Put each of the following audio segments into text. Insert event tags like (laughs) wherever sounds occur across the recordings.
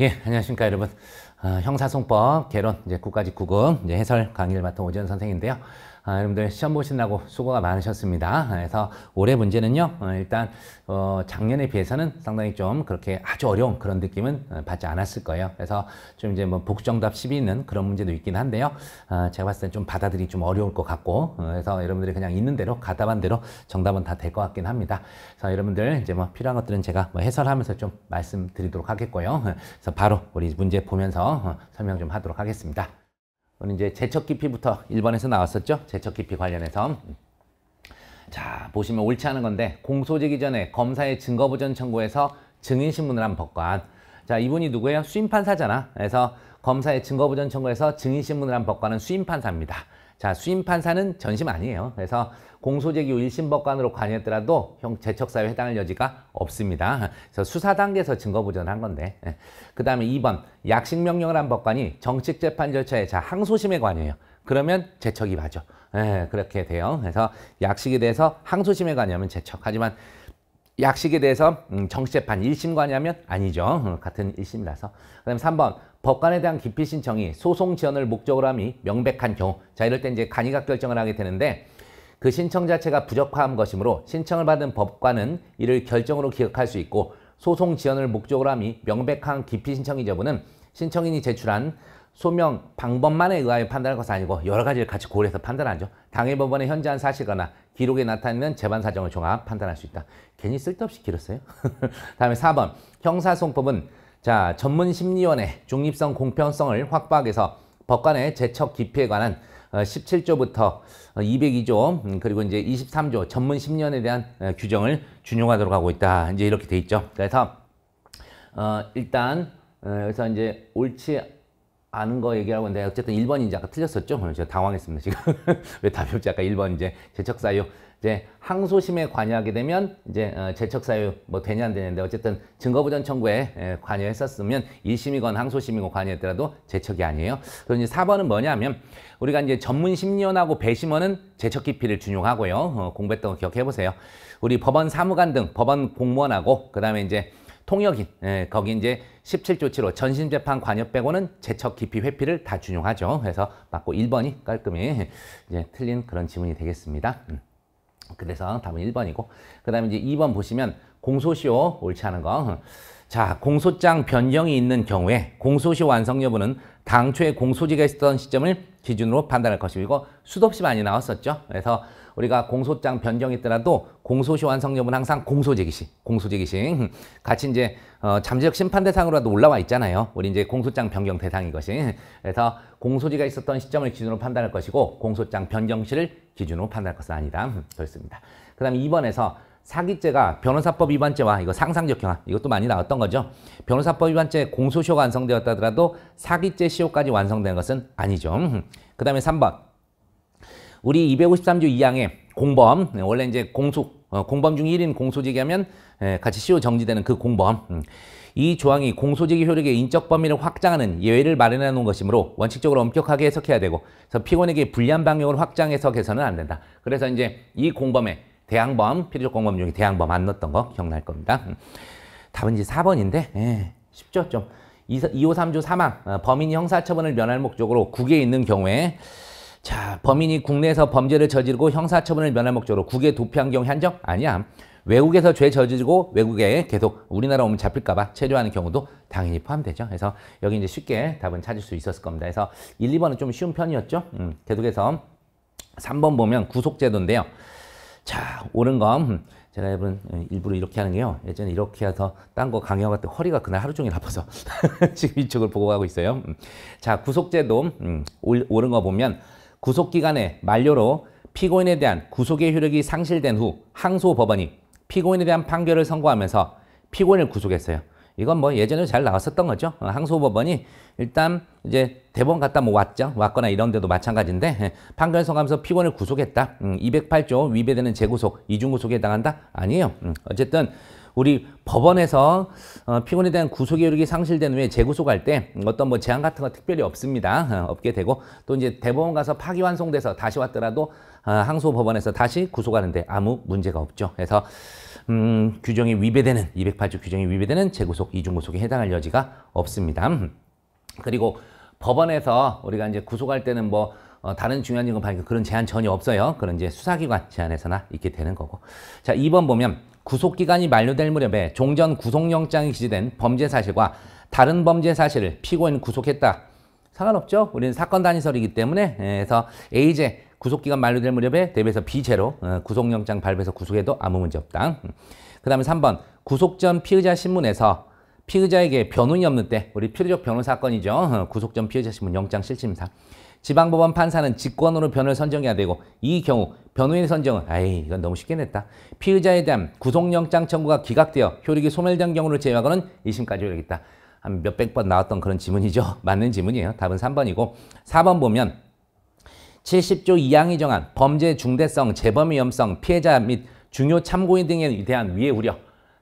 예, 안녕하십니까 여러분. 아, 형사송법 개론 이제 국가직 구금 이제 해설 강의를 맡은 오지현 선생인데요. 아, 여러분들 시험 보신다고 수고가 많으셨습니다. 그래서 올해 문제는요. 어, 일단 어, 작년에 비해서는 상당히 좀 그렇게 아주 어려운 그런 느낌은 어, 받지 않았을 거예요. 그래서 좀 이제 뭐 복정답십이 있는 그런 문제도 있긴 한데요. 아, 제가 봤을 땐 좀 받아들이기 좀 어려울 것 같고 어, 그래서 여러분들이 그냥 있는 대로 가답한 대로 정답은 다 될 것 같긴 합니다. 그래서 여러분들 이제 뭐 필요한 것들은 제가 뭐 해설하면서 좀 말씀드리도록 하겠고요. 어, 그래서 바로 우리 문제 보면서 어, 설명 좀 하도록 하겠습니다. 오늘 이제 제척 깊이부터 1번에서 나왔었죠? 제척 깊이 관련해서. 자, 보시면 옳지 않은 건데 공소지기 전에 검사의 증거보전 청구에서 증인신문을 한 법관. 자, 이분이 누구예요? 수임판사잖아. 그래서 검사의 증거보전 청구에서 증인신문을 한 법관은 수임판사입니다. 자, 수임 판사는 전심 아니에요. 그래서 공소제기 1심 법관으로 관여했더라도 형재척사에 해당할 여지가 없습니다. 그래서 수사 단계에서 증거 보전을 한 건데. 예. 그다음에 2번 약식 명령을 한 법관이 정식 재판 절차에 자 항소심에 관여해요. 그러면 재척이 맞죠. 예, 그렇게 돼요. 그래서 약식에 대해서 항소심에 관여하면 재척. 하지만 약식에 대해서 음, 정식 재판 1심 관여하면 아니죠. 음, 같은 1심이라서. 그다음에 3번 법관에 대한 기피 신청이 소송 지원을 목적으로 함이 명백한 경우 자 이럴 때 이제 간이각 결정을 하게 되는데 그 신청 자체가 부적합한 것이므로 신청을 받은 법관은 이를 결정으로 기억할수 있고 소송 지원을 목적으로 함이 명백한 기피 신청이 여부는 신청인이 제출한 소명 방법만에 의하여 판단할 것은 아니고 여러 가지를 같이 고려해서 판단하죠. 당일 법원에 현재한 사실거나 기록에 나타나는 재반 사정을 종합 판단할 수 있다. 괜히 쓸데없이 길었어요. (laughs) 다음에 4번 형사소송법은 자, 전문심리원의 중립성 공평성을 확보하기위해서 법관의 재척 기피에 관한 17조부터 어, 202조 어, 음, 그리고 이제 23조 전문 10년에 대한 어, 규정을 준용하도록 하고 있다. 이제 이렇게 돼 있죠. 그래서 어, 일단 여기서 이제 옳지 않은 거 얘기하고 있는데 어쨌든 1번인지 아까 틀렸었죠? 제가 당황했습니다. 지금 (laughs) 왜 답이 없지? 아까 1번 이제 재척사유 이제 항소심에 관여하게 되면 이제 어, 재척 사유 뭐 되냐 안 되냐인데 어쨌든 증거부전 청구에 관여했었으면 1심이건 항소심이건 관여했더라도 재척이 아니에요. 그래서 이제 4번은 뭐냐면 우리가 이제 전문 심리원하고 배심원은 재척 깊이를 준용하고요. 어, 공부했던 거 기억해 보세요. 우리 법원 사무관 등 법원 공무원하고 그다음에 이제 통역인 예, 거기 이제 17조 치로 전신재판 관여 빼고는 재척 깊이 회피를 다 준용하죠. 그래서 맞고 1번이 깔끔히 이제 틀린 그런 지문이 되겠습니다. 음. 그래서 답은 1번이고 그 다음에 이제 2번 보시면 공소시효 옳지 않은 거. 자, 공소장 변경이 있는 경우에 공소시효 완성 여부는 당초에 공소지가 있었던 시점을 기준으로 판단할 것이고 이거 수도 없이 많이 나왔었죠. 그래서 우리가 공소장 변경했더라도 공소시 완성 여부는 항상 공소제기시, 공소제기시 (laughs) 같이 이제 어, 잠재적 심판 대상으로라도 올라와 있잖아요. 우리 이제 공소장 변경 대상인 것이. 그래서 공소지가 있었던 시점을 기준으로 판단할 것이고 공소장 변경 시를 기준으로 판단할 것은 아니다. (laughs) 그렇습니다. 그 다음에 2번에서 사기죄가 변호사법 위반죄와 이거 상상적 경합 이것도 많이 나왔던 거죠. 변호사법 위반죄 공소시효가 완성되었다더라도 사기죄 시효까지 완성된 것은 아니죠. (laughs) 그 다음에 3번 우리 253조 2항에 공범, 네, 원래 이제 공소, 어, 공범 중 1인 공소제기하면 예, 같이 시효 정지되는 그 공범. 음. 이 조항이 공소제기 효력의 인적 범위를 확장하는 예외를 마련해 놓은 것이므로 원칙적으로 엄격하게 해석해야 되고 그래서 피고인에게 불리한 방역을 확장해석해서는 안 된다. 그래서 이제 이공범의 대항범, 필요적 공범 중에 대항범 안 넣었던 거 기억날 겁니다. 음. 답은 이제 4번인데 예, 쉽죠 좀. 253조 3항 범인 형사처분을 면할 목적으로 국에 있는 경우에 자, 범인이 국내에서 범죄를 저지르고 형사처분을 면할 목적으로 국외 도피한 경우 한정? 아니야. 외국에서 죄 저지르고 외국에 계속 우리나라 오면 잡힐까봐 체류하는 경우도 당연히 포함되죠. 그래서 여기 이제 쉽게 답은 찾을 수 있었을 겁니다. 그래서 1, 2번은 좀 쉬운 편이었죠. 음, 계속해서 3번 보면 구속제도인데요. 자, 옳은 검. 음, 제가 여러분 음, 일부러 이렇게 하는 게요. 예전에 이렇게 해서 딴 거 강의하고 때 허리가 그날 하루 종일 아파서 (laughs) 지금 이쪽을 보고 가고 있어요. 음. 자, 구속제도 음, 옳은 거 보면 구속기간의 만료로 피고인에 대한 구속의 효력이 상실된 후 항소법원이 피고인에 대한 판결을 선고하면서 피고인을 구속했어요. 이건 뭐 예전에 잘 나왔었던 거죠. 어, 항소법원이 일단 이제 대법원 갔다 뭐 왔죠. 왔거나 이런 데도 마찬가지인데 예, 판결 선고하면서 피고인을 구속했다. 208조 음, 위배되는 재구속, 이중구속에 해당한다? 아니에요. 음, 어쨌든 우리 법원에서 어, 피고인에 대한 구속의효력이 상실된 후에 재구속할 때 어떤 뭐 제한 같은 거 특별히 없습니다. 어, 없게 되고 또 이제 대법원 가서 파기환송돼서 다시 왔더라도 어, 항소법원에서 다시 구속하는데 아무 문제가 없죠. 그래서 음, 규정이 위배되는 208조 규정이 위배되는 재구속, 이중구속에 해당할 여지가 없습니다. 그리고 법원에서 우리가 이제 구속할 때는 뭐 어, 다른 중요한 증거 발견 그런 제한 전혀 없어요. 그런 이제 수사기관 제한에서나 있게 되는 거고. 자, 2번 보면 구속기간이 만료될 무렵에 종전 구속영장이 기재된 범죄 사실과 다른 범죄 사실을 피고인 구속했다. 상관없죠. 우리는 사건 단위설이기 때문에 예, 그래서 A제 구속기간 만료될 무렵에 대비해서 B제로 어, 구속영장 발부해서 구속해도 아무 문제 없다. 그 다음에 3번 구속 전 피의자 신문에서 피의자에게 변호인이 없는 때 우리 필요적 변호 사건이죠. 어, 구속 전 피의자 신문 영장 실질심사 지방법원 판사는 직권으로 변호를 선정해야 되고 이 경우 변호인 선정은 아이 이건 너무 쉽게 냈다. 피의자에 대한 구속영장 청구가 기각되어 효력이 소멸된 경우를 제외하고는 2심까지 효력 있다. 한 몇백 번 나왔던 그런 지문이죠. (laughs) 맞는 지문이에요. 답은 3번이고 4번 보면 70조 2항이 정한 범죄 중대성, 재범 위험성, 피해자 및 중요 참고인 등에 대한 위해 우려.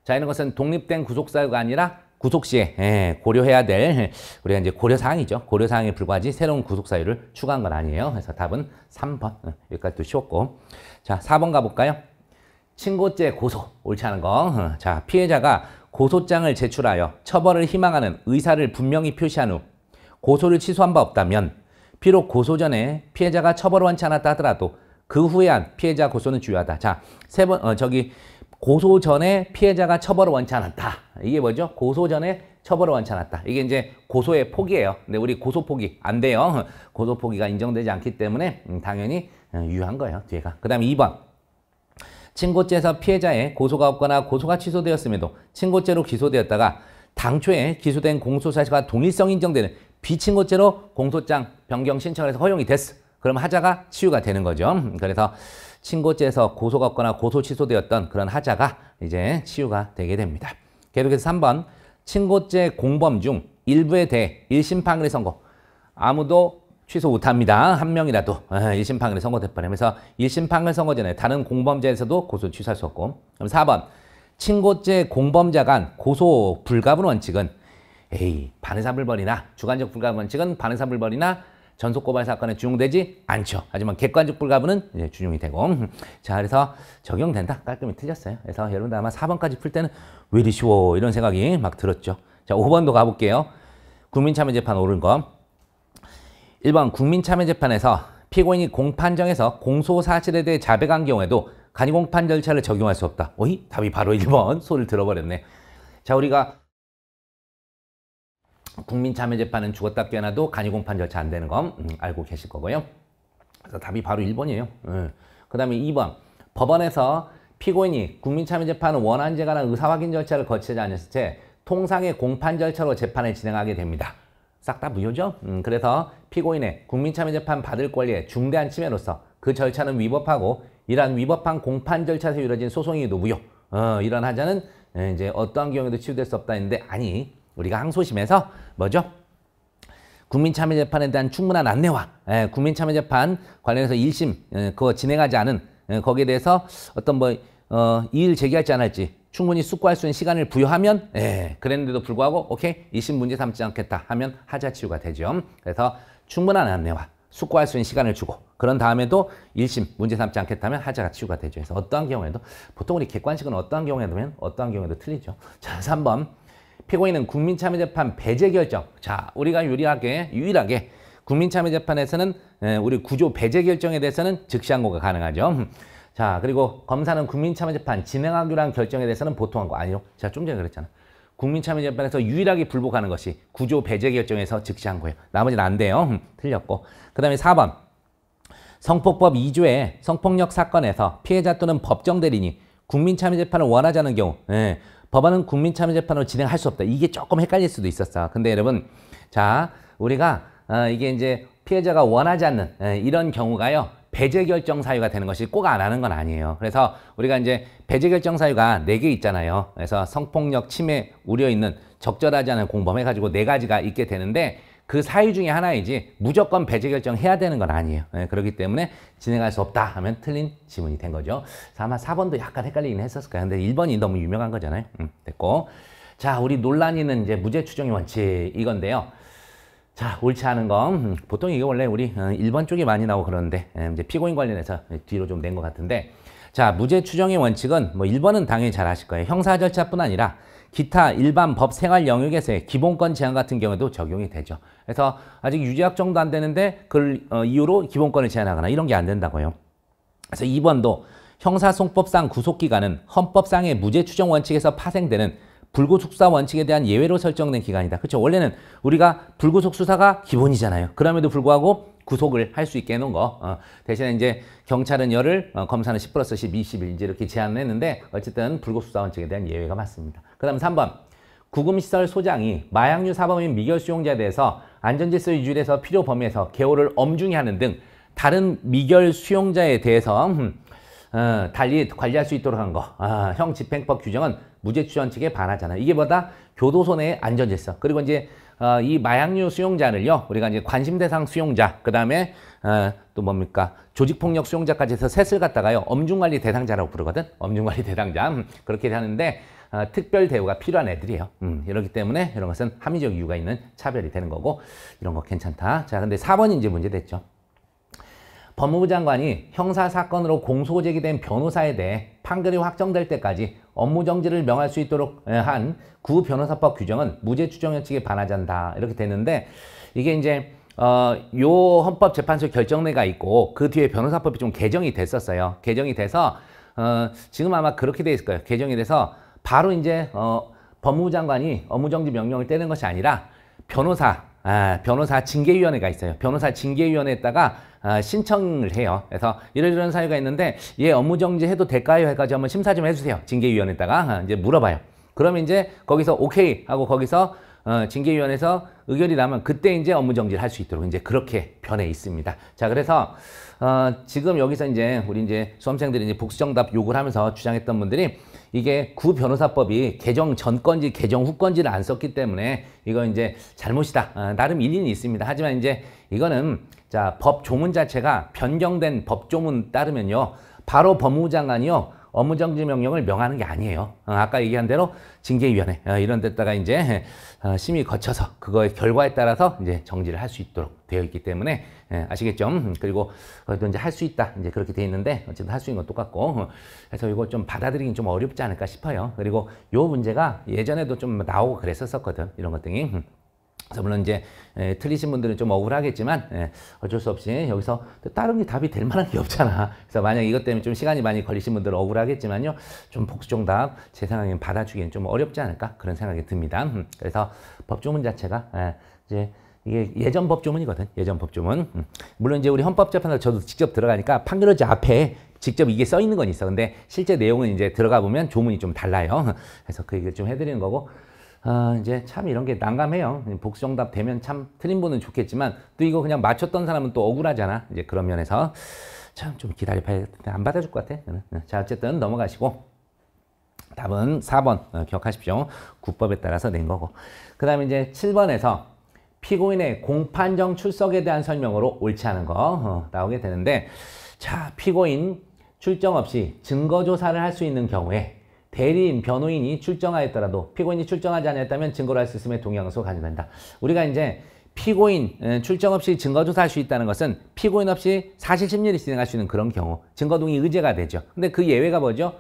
자, 이런 것은 독립된 구속사유가 아니라 구속 시에 예, 고려해야 될 우리가 이제 고려 사항이죠. 고려 사항에 불과하지 새로운 구속 사유를 추가한 건 아니에요. 그래서 답은 3번. 어, 여기까지도 쉬웠고. 자, 4번 가볼까요? 친고죄 고소. 옳지 않은 거. 어, 자, 피해자가 고소장을 제출하여 처벌을 희망하는 의사를 분명히 표시한 후 고소를 취소한 바 없다면 비록 고소 전에 피해자가 처벌을 원치 않았다 하더라도 그 후에 한 피해자 고소는 주요하다. 자, 세 번, 어, 저기, 고소 전에 피해자가 처벌을 원치 않았다. 이게 뭐죠? 고소 전에 처벌을 원치 않았다. 이게 이제 고소의 포기예요 근데 우리 고소 포기 안 돼요. (laughs) 고소 포기가 인정되지 않기 때문에 음, 당연히 어, 유효한 거예요. 뒤에가. 그 다음에 2번. 친고죄에서 피해자의 고소가 없거나 고소가 취소되었음에도 친고죄로 기소되었다가 당초에 기소된 공소사실과 동일성 인정되는 비친고죄로 공소장 변경 신청을 해서 허용이 됐어. 그럼 하자가 치유가 되는 거죠. 음, 그래서 신고죄에서 고소받거나 고소 취소되었던 그런 하자가 이제 치유가 되게 됩니다. 계속해서 3번 친고죄 공범 중 일부에 대해 1심 판결이 선고 아무도 취소 못합니다. 한 명이라도 1심 판결이 선고될 뻔하면서 1심 판결 선고 전에 다른 공범자에서도 고소 취소할 수 없고 그럼 4번 친고죄 공범자 간 고소 불가분 원칙은 에이 반의사불벌이나 주관적 불가분 원칙은 반의사불벌이나 전속 고발 사건에 준용되지 않죠. 하지만 객관적 불가분은 이제 준용이 되고 음, 음. 자 그래서 적용된다 깔끔히 틀렸어요. 그래서 여러분들 아마 4번까지 풀 때는 왜 이리 쉬워 이런 생각이 막 들었죠. 자 5번도 가볼게요. 국민참여재판 오른 거 1번 국민참여재판에서 피고인이 공판정에서 공소 사실에 대해 자백한 경우에도 간이공판 절차를 적용할 수 없다. 오이 답이 바로 1번. 소를 리 들어버렸네. 자, 우리가 국민참여재판은 죽었다 깨어나도 간이공판 절차 안 되는 거 음, 알고 계실 거고요. 그래서 답이 바로 1번이에요. 예. 그 다음에 2번 법원에서 피고인이 국민참여재판은 원한제 관한 의사확인 절차를 거치지 않았을 때 통상의 공판 절차로 재판을 진행하게 됩니다. 싹 다 무효죠? 음, 그래서 피고인의 국민참여재판 받을 권리에 중대한 침해로서 그 절차는 위법하고 이러한 위법한 공판 절차에서 이뤄진 소송이 노무요. 어, 이런 하자는 예, 이제 어떠한 경우에도 치유될 수 없다 했는데 아니 우리가 항소심에서 뭐죠? 국민참여재판에 대한 충분한 안내와 예, 국민참여재판 관련해서 1심 예, 그거 진행하지 않은 예, 거기에 대해서 어떤 뭐 어, 이의를 제기하지않 할지 충분히 숙고할 수 있는 시간을 부여하면 예, 그랬는데도 불구하고 오케이 2심 문제 삼지 않겠다 하면 하자 치유가 되죠. 그래서 충분한 안내와 숙고할 수 있는 시간을 주고 그런 다음에도 1심 문제 삼지 않겠다면 하자가 치유가 되죠. 그래서 어떠한 경우에도 보통 우리 객관식은 어떠한 경우에도 어떠한 경우에도 틀리죠. 자, 그번 피고인은 국민참여재판 배제 결정. 자, 우리가 유리하게 유일하게 국민참여재판에서는 예, 우리 구조 배제 결정에 대해서는 즉시 항고가 가능하죠. 자, 그리고 검사는 국민참여재판 진행하기로 한 결정에 대해서는 보통한 거 아니요. 제가 좀 전에 그랬잖아. 국민참여재판에서 유일하게 불복하는 것이 구조 배제 결정에서 즉시 항고예요. 나머지는 안 돼요. 틀렸고. 그 다음에 4번. 성폭법 2조에 성폭력 사건에서 피해자 또는 법정 대리인이 국민참여재판을 원하자는 경우 예, 법안은 국민참여재판으로 진행할 수 없다. 이게 조금 헷갈릴 수도 있었어. 근데 여러분, 자, 우리가 어, 이게 이제 피해자가 원하지 않는 에, 예, 이런 경우가요. 배제 결정 사유가 되는 것이 꼭 안 하는 건 아니에요. 그래서 우리가 이제 배제 결정 사유가 4개 있잖아요. 그래서 성폭력 침해 우려 있는 적절하지 않은 공범해 가지고 4 가지가 있게 되는데 그 사유 중에 하나이지 무조건 배제 결정해야 되는 건 아니에요. 네, 그렇기 때문에 진행할 수 없다 하면 틀린 지문이 된 거죠. 아마 4번도 약간 헷갈리긴 했었을 거예요. 근데 1번이 너무 유명한 거잖아요. 음, 됐고. 자, 우리 논란이는 이제 무죄 추정의 원칙 이건데요. 자, 옳지 않은 건 음, 보통 이게 원래 우리 1번 어, 쪽이 많이 나오고 그러는데 예, 이제 피고인 관련해서 뒤로 좀 낸 것 같은데 자, 무죄 추정의 원칙은 뭐 1번은 당연히 잘 아실 거예요. 형사 절차뿐 아니라 기타 일반 법 생활 영역에서의 기본권 제한 같은 경우에도 적용이 되죠. 그래서 아직 유죄 확정도 안 되는데 그 어, 이유로 기본권을 제한하거나 이런 게 안 된다고요. 그래서 2번도 형사송법상 구속기간은 헌법상의 무죄 추정 원칙에서 파생되는 불구속 사 원칙에 대한 예외로 설정된 기간이다. 그렇죠? 원래는 우리가 불구속 수사가 기본이잖아요. 그럼에도 불구하고 구속을 할 수 있게 해놓은 거. 어, 대신에 이제 경찰은 열을, 어, 검사는 10 플러스 10, 20일 이제 이렇게 제한을 했는데 어쨌든 불구속 사 원칙에 대한 예외가 맞습니다. 그 다음 3번 구금시설 소장이 마약류 사범인 미결 수용자에 대해서 안전질서 유주에서 필요 범위에서 개호를 엄중히 하는 등 다른 미결 수용자에 대해서 음, 어, 달리 관리할 수 있도록 한 거. 아, 형 집행법 규정은 무죄 추정 측에 반하잖아요. 이게 뭐다? 교도소 내 안전질서. 그리고 이제 어, 이 마약류 수용자를요. 우리가 이제 관심 대상 수용자, 그 다음에 어, 또 뭡니까? 조직폭력 수용자까지 해서 셋을 갖다가요. 엄중관리 대상자라고 부르거든. 엄중관리 대상자. 음, 그렇게 하는데 아, 특별 대우가 필요한 애들이에요. 음, 이렇기 때문에 이런 것은 합리적 이유가 있는 차별이 되는 거고 이런 거 괜찮다. 자, 근데 4번이 제 문제됐죠. 법무부 장관이 형사 사건으로 공소 제기된 변호사에 대해 판결이 확정될 때까지 업무 정지를 명할 수 있도록 한 구변호사법 규정은 무죄 추정 원칙에 반하잔다 이렇게 되는데 이게 이제 어, 요 헌법재판소 결정례가 있고 그 뒤에 변호사법이 좀 개정이 됐었어요. 개정이 돼서 어, 지금 아마 그렇게 돼 있을 거예요. 개정이 돼서 바로 이제 어, 법무부 장관이 업무정지 명령을 떼는 것이 아니라 변호사, 아, 변호사 징계위원회가 있어요. 변호사 징계위원회에다가 아, 신청을 해요. 그래서 이런저런 사유가 있는데 얘 업무정지 해도 될까요? 해가지고 한번 심사 좀 해주세요. 징계위원회에다가 아, 이제 물어봐요. 그러면 이제 거기서 오케이 하고 거기서 어, 징계위원회에서 의견이 나면 그때 이제 업무정지를 할 수 있도록 이제 그렇게 변해 있습니다. 자, 그래서 어, 지금 여기서 이제 우리 이제 수험생들이 이제 복수정답 요구를 하면서 주장했던 분들이 이게 구변호사법이 개정 전 건지 개정 후 건지를 안 썼기 때문에 이거 이제 잘못이다. 아, 나름 일리는 있습니다. 하지만 이제 이거는 자, 법 조문 자체가 변경된 법 조문 따르면요. 바로 법무부 장관이요. 업무정지 명령을 명하는 게 아니에요. 어, 아까 얘기한 대로 징계위원회 어, 이런 데다가 이제 어, 심의 거쳐서 그거의 결과에 따라서 이제 정지를 할 수 있도록 되어 있기 때문에 예, 아시겠죠? 음, 그리고 그래도 이제 할 수 있다 이제 그렇게 돼 있는데 어쨌든 할 수 있는 건 똑같고 그래서 이거 좀 받아들이긴 좀 어렵지 않을까 싶어요. 그리고 요 문제가 예전에도 좀 나오고 그랬었었거든 이런 것등이 음. 그래서 물론 이제 에, 예, 틀리신 분들은 좀 억울하겠지만 에, 예, 어쩔 수 없이 여기서 또 다른 게 답이 될 만한 게 없잖아. 그래서 만약 이것 때문에 좀 시간이 많이 걸리신 분들은 억울하겠지만요. 좀 복수정답 제 생각엔 받아주기엔 좀 어렵지 않을까 그런 생각이 듭니다. 음, 그래서 법조문 자체가 에, 예, 이제 이게 예전 법조문이거든. 예전 법조문. 음. 물론 이제 우리 헌법재판소 저도 직접 들어가니까 판결지 앞에 직접 이게 써 있는 건 있어. 근데 실제 내용은 이제 들어가 보면 조문이 좀 달라요. (laughs) 그래서 그 얘기를 좀 해드리는 거고. 아, 이제 참 이런 게 난감해요. 복수정답 되면 참 틀린 분은 좋겠지만 또 이거 그냥 맞췄던 사람은 또 억울하잖아. 이제 그런 면에서 참 좀 기다려 봐야겠다. 안 받아줄 것 같아. 자, 어쨌든 넘어가시고. 답은 4번 어, 기억하십시오. 국법에 따라서 낸 거고. 그 다음에 이제 7번에서 피고인의 공판정 출석에 대한 설명으로 옳지 않은 거 어, 나오게 되는데 자 피고인 출정 없이 증거조사를 할 수 있는 경우에 대리인, 변호인이 출정하였더라도 피고인이 출정하지 않았다면 증거로 할 수 있음에 동의항소 가중된다. 우리가 이제 피고인 출정 없이 증거조사할 수 있다는 것은 피고인 없이 사실심리를 진행할 수 있는 그런 경우 증거동의 의제가 되죠. 근데 그 예외가 뭐죠?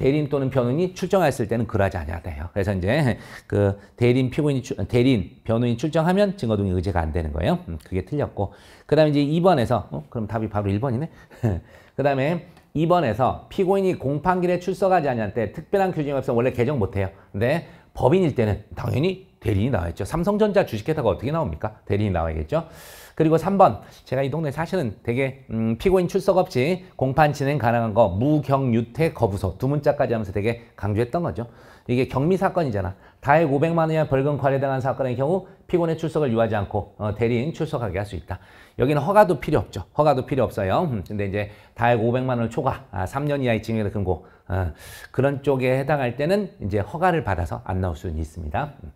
대리인 또는 변호인이 출정했을 때는 그러하지 않아야 돼요. 그래서 이제 그 대리인 피고인이 대리인 변호인 출정하면 증거 등이 의제가 안 되는 거예요. 음, 그게 틀렸고 그다음에 이제 2번에서 어? 그럼 답이 바로 1번이네. (laughs) 그다음에 2번에서 피고인이 공판길에 출석하지 않냐때 특별한 규정이 없어 원래 개정 못 해요. 근데 법인일 때는 당연히 대리인이 나와있죠. 삼성전자 주식회사가 어떻게 나옵니까? 대리인이 나와야겠죠. 그리고 3번 제가 이 동네 사실은 되게 음, 피고인 출석업지 공판 진행 가능한 거 무경유태 거부소 두 문자까지 하면서 되게 강조했던 거죠. 이게 경미 사건이잖아. 다액 500만 원이 벌금 과태당한 사건의 경우 피고인의 출석을 유하지 않고 어, 대리인 출석하게 할 수 있다. 여기는 허가도 필요 없죠. 허가도 필요 없어요. 음, 근데 이제 다액 500만 원을 초과, 아, 3년 이하의 징역 에 금고 어, 그런 쪽에 해당할 때는 이제 허가를 받아서 안 나올 수는 있습니다. 음.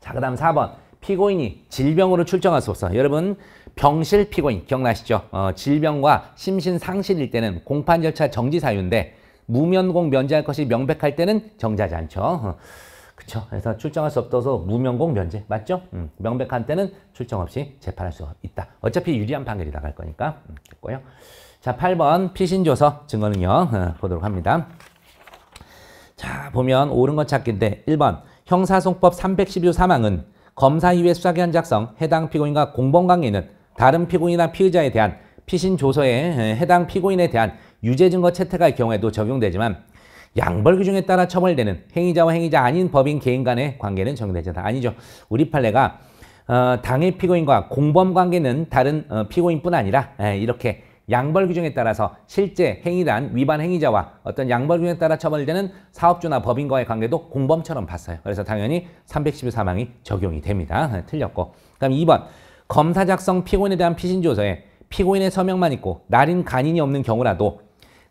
자, 그 다음 4번. 피고인이 질병으로 출정할 수 없어. 여러분 병실 피고인 기억나시죠? 어, 질병과 심신상실일 때는 공판 절차 정지 사유인데 무면공 면제할 것이 명백할 때는 정지하지 않죠. 어. 그렇죠. 그래서 출정할 수 없어서 무명공 면제 맞죠? 음, 명백한 때는 출정 없이 재판할 수 있다. 어차피 유리한 판결이 나갈 거니까 음, 됐고요. 자, 8번 피신조서 증거는요. 어, 보도록 합니다. 자, 보면 옳은 것 찾기인데 1번 형사소송법 312조 사망은 검사 이외 수사기관 작성, 해당 피고인과 공범관계는 다른 피고인이나 피의자에 대한 피신조서에 해당 피고인에 대한 유죄 증거 채택할 경우에도 적용되지만 양벌 규정에 따라 처벌되는 행위자와 행위자 아닌 법인 개인 간의 관계는 적용되지 않다. 아니죠. 우리 판례가 어, 당일 피고인과 공범 관계는 다른 어, 피고인뿐 아니라 에, 예, 이렇게 양벌 규정에 따라서 실제 행위란 위반 행위자와 어떤 양벌 규정에 따라 처벌되는 사업주나 법인과의 관계도 공범처럼 봤어요. 그래서 당연히 313항이 적용이 됩니다. 예, 틀렸고. 그럼 2번 검사 작성 피고인에 대한 피신조서에 피고인의 서명만 있고 날인 간인이 없는 경우라도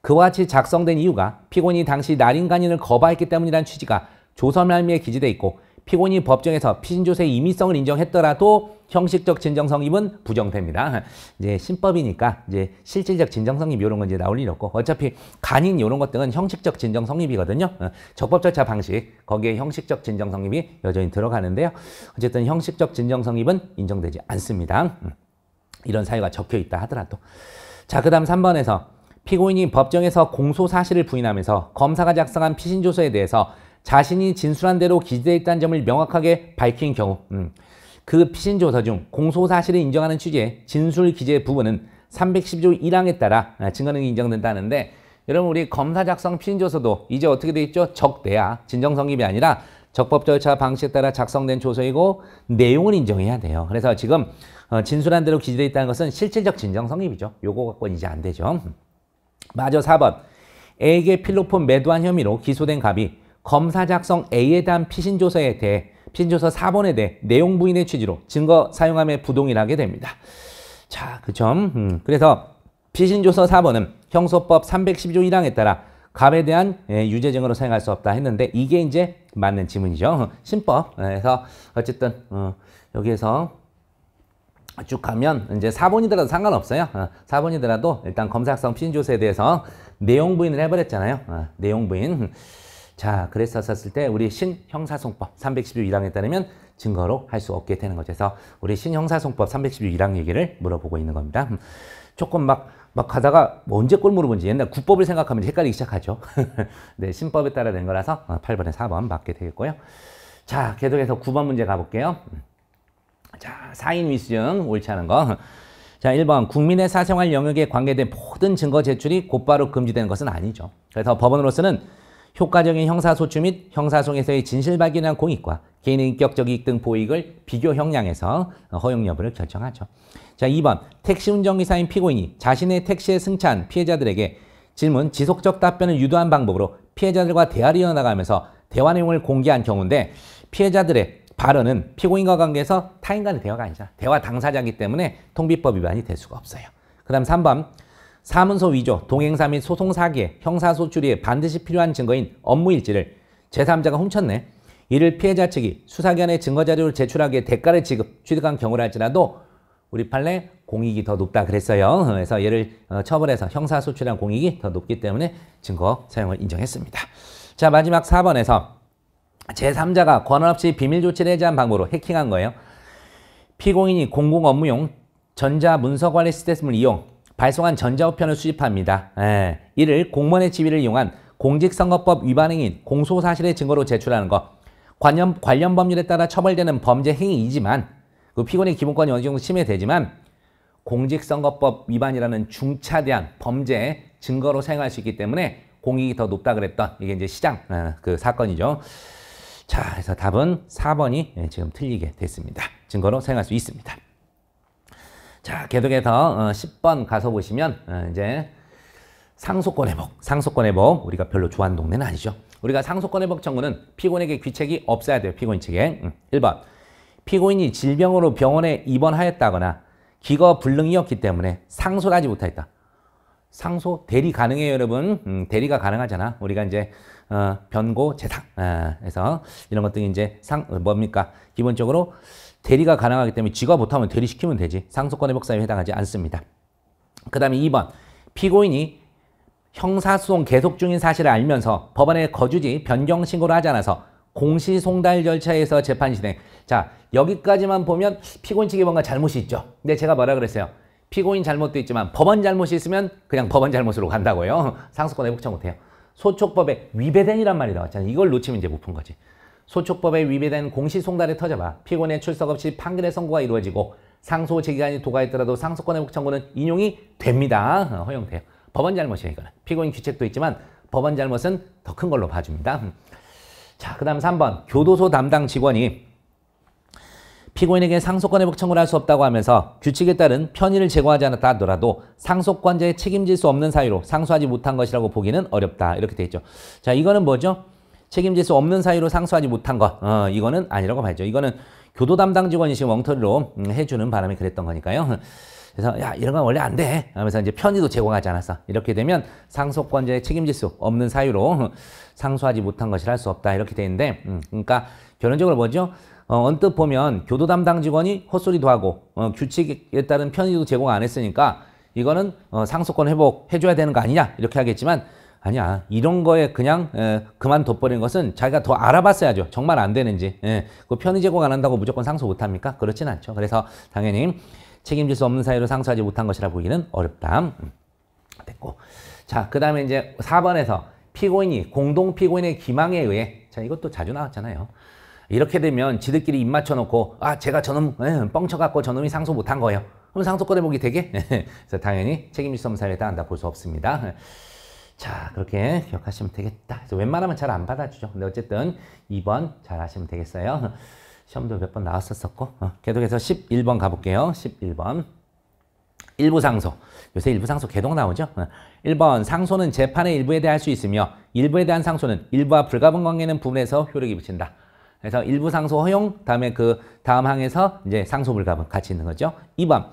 그와 같이 작성된 이유가 피고인이 당시 날인간인을 거부했기 때문이라는 취지가 조선말미에 기재돼 있고 피고인이 법정에서 피신조세의 임의성을 인정했더라도 형식적 진정성입은 부정됩니다. 이제 신법이니까 이제 실질적 진정성입 이런 건 이제 나올 일 없고 어차피 간인 이런 것 등은 형식적 진정성입이거든요. 어, 적법 절차 방식 거기에 형식적 진정성입이 여전히 들어가는데요. 어쨌든 형식적 진정성입은 인정되지 않습니다. 음, 이런 사유가 적혀 있다 하더라도 자 그다음 3번에서 피고인이 법정에서 공소 사실을 부인하면서 검사가 작성한 피신조서에 대해서 자신이 진술한 대로 기재했다는 점을 명확하게 밝힌 경우 음, 그 피신조서 중 공소 사실을 인정하는 취지의 진술 기재 부분은 310조 1항에 따라 아, 증거능이 인정된다는데 여러분 우리 검사 작성 피신조서도 이제 어떻게 돼 있죠? 적대야 진정성립이 아니라 적법 절차 방식에 따라 작성된 조서이고 내용을 인정해야 돼요. 그래서 지금 어, 진술한 대로 기재돼 있다는 것은 실질적 진정성립이죠. 요거 갖고는 이제 안 되죠. 마저 4번 A에게 필로폰 매도한 혐의로 기소된 갑이 검사 작성 A에 대한 피신조서에 대해 피신조서 4번에 대해 내용 부인의 취지로 증거 사용함에 부동의를 하게 됩니다. 자, 그 점. 음, 그래서 피신조서 4번은 형소법 3 1 2조 1항에 따라 갑에 대한 예, 유죄 증으로 사용할 수 없다 했는데 이게 이제 맞는 지문이죠. 어, 신법에서 어, 어쨌든 어, 여기에서 쭉 가면 이제 4번이더라도 상관없어요. 어, 4번이더라도 일단 검사학성 피진조사에 대해서 내용 부인을 해버렸잖아요. 어, 내용 부인. 자, 그랬었을 때 우리 신형사송법 316일항에 따르면 증거로 할 수 없게 되는 거죠. 그래서 우리 신형사송법 316일항 얘기를 물어보고 있는 겁니다. 음, 조금 막, 막 가다가 뭐 언제 꼴 물어본지 옛날 국법을 생각하면 헷갈리기 시작하죠. (laughs) 네, 신법에 따라 된 거라서 8번에 4번 맞게 되겠고요. 자, 계속해서 9번 문제 가볼게요. 음. 자, 4인 위수증 옳지 않은 거. 자, 1번 국민의 사생활 영역에 관계된 모든 증거 제출이 곧바로 금지되는 것은 아니죠. 그래서 법원으로서는 효과적인 형사소추 및 형사소송에서의 진실 발견한 공익과 개인의 인격적 이익 등 보익을 비교 형량에서 허용 여부를 결정하죠. 자, 2번 택시 운전기사인 피고인이 자신의 택시에 승차한 피해자들에게 질문, 지속적 답변을 유도한 방법으로 피해자들과 대화를 이어나가면서 대화 내용을 공개한 경우인데 피해자들의 발언은 피고인과 관계에서 타인간의 대화가 아니잖 대화 당사자이기 때문에 통비법 위반이 될 수가 없어요. 그 다음 3번 사문서 위조, 동행사 및 소송 사기에 형사소출위에 반드시 필요한 증거인 업무일지를 제3자가 훔쳤네. 이를 피해자 측이 수사기관에 증거자료를 제출하기에 대가를 지급, 취득한 경우를 할지라도 우리 판례 공익이 더 높다 그랬어요. 그래서 얘를 어, 처벌해서 형사소출한 공익이 더 높기 때문에 증거 사용을 인정했습니다. 자 마지막 4번에서 제3자가 권한 없이 비밀 조치를 해제한 방법으로 해킹한 거예요. 피고인이 공공 업무용 전자 문서 관리 시스템을 이용 발송한 전자우편을 수집합니다. 에, 예. 이를 공무원의 지위를 이용한 공직선거법 위반 행위 인 공소 사실의 증거로 제출하는 것 관련, 관련 법률에 따라 처벌되는 범죄 행위이지만 그 피고인의 기본권이 어느 정도 침해되지만 공직선거법 위반이라는 중차대한 범죄의 증거로 사용할 수 있기 때문에 공익이 더 높다 그랬던 이게 이제 시장 에, 어, 그 사건이죠. 자, 그래서 답은 4번이 예, 지금 틀리게 됐습니다. 증거로 사용할 수 있습니다. 자, 계속해서 10번 어, 가서 보시면 어, 이제 상속권 회복, 상속권 회복 우리가 별로 좋아하는 동네는 아니죠. 우리가 상속권 회복 청구는 피고인에게 귀책이 없어야 돼요. 피고인 측에. 1번 음, 피고인이 질병으로 병원에 입원하였다거나 기거 불능이었기 때문에 상소를 하지 못하였다. 상소 대리 가능해요 여러분 음, 대리가 가능하잖아 우리가 이제 어, 변고 재상. 어, 그래서 이런 것들이 이제 상 어, 뭡니까? 기본적으로 대리가 가능하기 때문에 지가 못하면 대리시키면 되지. 상속권 회복사에 해당하지 않습니다. 그 다음에 2번 피고인이 형사소송 계속 중인 사실을 알면서 법원에 거주지 변경 신고를 하지 않아서 공시송달 절차에서 재판 진행. 자 여기까지만 보면 피고인 측이 뭔가 잘못이 있죠. 근데 제가 뭐라 그랬어요? 피고인 잘못도 있지만 법원 잘못이 있으면 그냥 법원 잘못으로 간다고요. (laughs) 상속권 회복 청못해요 소촉법에 위배된이란 말이 나왔잖아요. 이걸 놓치면 이제 못푼 거지. 소촉법에 위배된 공시송달에터져아 피고인의 출석 없이 판결의 선고가 이루어지고 상소 제기관이 도가했더라도 상소권 회복 청구는 인용이 됩니다. 어, 허용돼요. 법원 잘못이에요. 이거는. 피고인 규책도 있지만 법원 잘못은 더 큰 걸로 봐줍니다. 음. 자, 그 다음 3번. 교도소 담당 직원이 피고인에게 상속권의 복청구를할 수 없다고 하면서 규칙에 따른 편의를 제공하지 않았다 하더라도 상속권자의 책임질 수 없는 사유로 상수하지 못한 것이라고 보기는 어렵다. 이렇게 돼 있죠. 자, 이거는 뭐죠? 책임질 수 없는 사유로 상수하지 못한 것. 어, 이거는 아니라고 봐야죠. 이거는 교도 담당 직원이 지금 엉터리로 음, 해주는 바람에 그랬던 거니까요. 그래서 야 이런 건 원래 안 돼. 하면서 이제 편의도 제공하지 않았어. 이렇게 되면 상속권자의 책임질 수 없는 사유로 상수하지 못한 것이라 할 수 없다. 이렇게 되는데 음, 그러니까 결론적으로 뭐죠? 어, 언뜻 보면 교도 담당 직원이 헛소리도 하고 어, 규칙에 따른 편의도 제공 안 했으니까 이거는 어, 상속권 회복 해줘야 되는 거 아니냐 이렇게 하겠지만 아니야 이런 거에 그냥 에, 그만 덧버린 것은 자기가 더 알아봤어야죠 정말 안 되는지 예. 그 편의 제공 안 한다고 무조건 상속 못합니까? 그렇진 않죠 그래서 당연히 책임질 수 없는 사유로 상속하지 못한 것이라 보기는 어렵다 음, 됐고 자그 다음에 이제 4번에서 피고인이 공동피고인의 기망에 의해 자 이것도 자주 나왔잖아요 이렇게 되면 지들끼리 입 맞춰놓고 아 제가 저놈 예, 뻥쳐갖고 저놈이 상속 못한 거예요. 그럼 상속권회보기 되게? (laughs) 그래서 당연히 책임질 수 없는 사례에 따른다 볼 수 없습니다. 자 그렇게 기억하시면 되겠다. 그래서 웬만하면 잘 안 받아주죠. 근데 어쨌든 2번 잘 하시면 되겠어요. 시험도 몇 번 나왔었었고 어, 계속해서 11번 가볼게요. 11번 일부 상소. 요새 일부 상소 개동 나오죠? 1번 어, 상소는 재판의 일부에 대해 할 수 있으며 일부에 대한 상소는 일부와 불가분 관계는 부분에서 효력이 붙인다 그래서 일부 상소 허용, 다음에 그 다음 항에서 이제 상소 불가분 같이 있는 거죠. 2번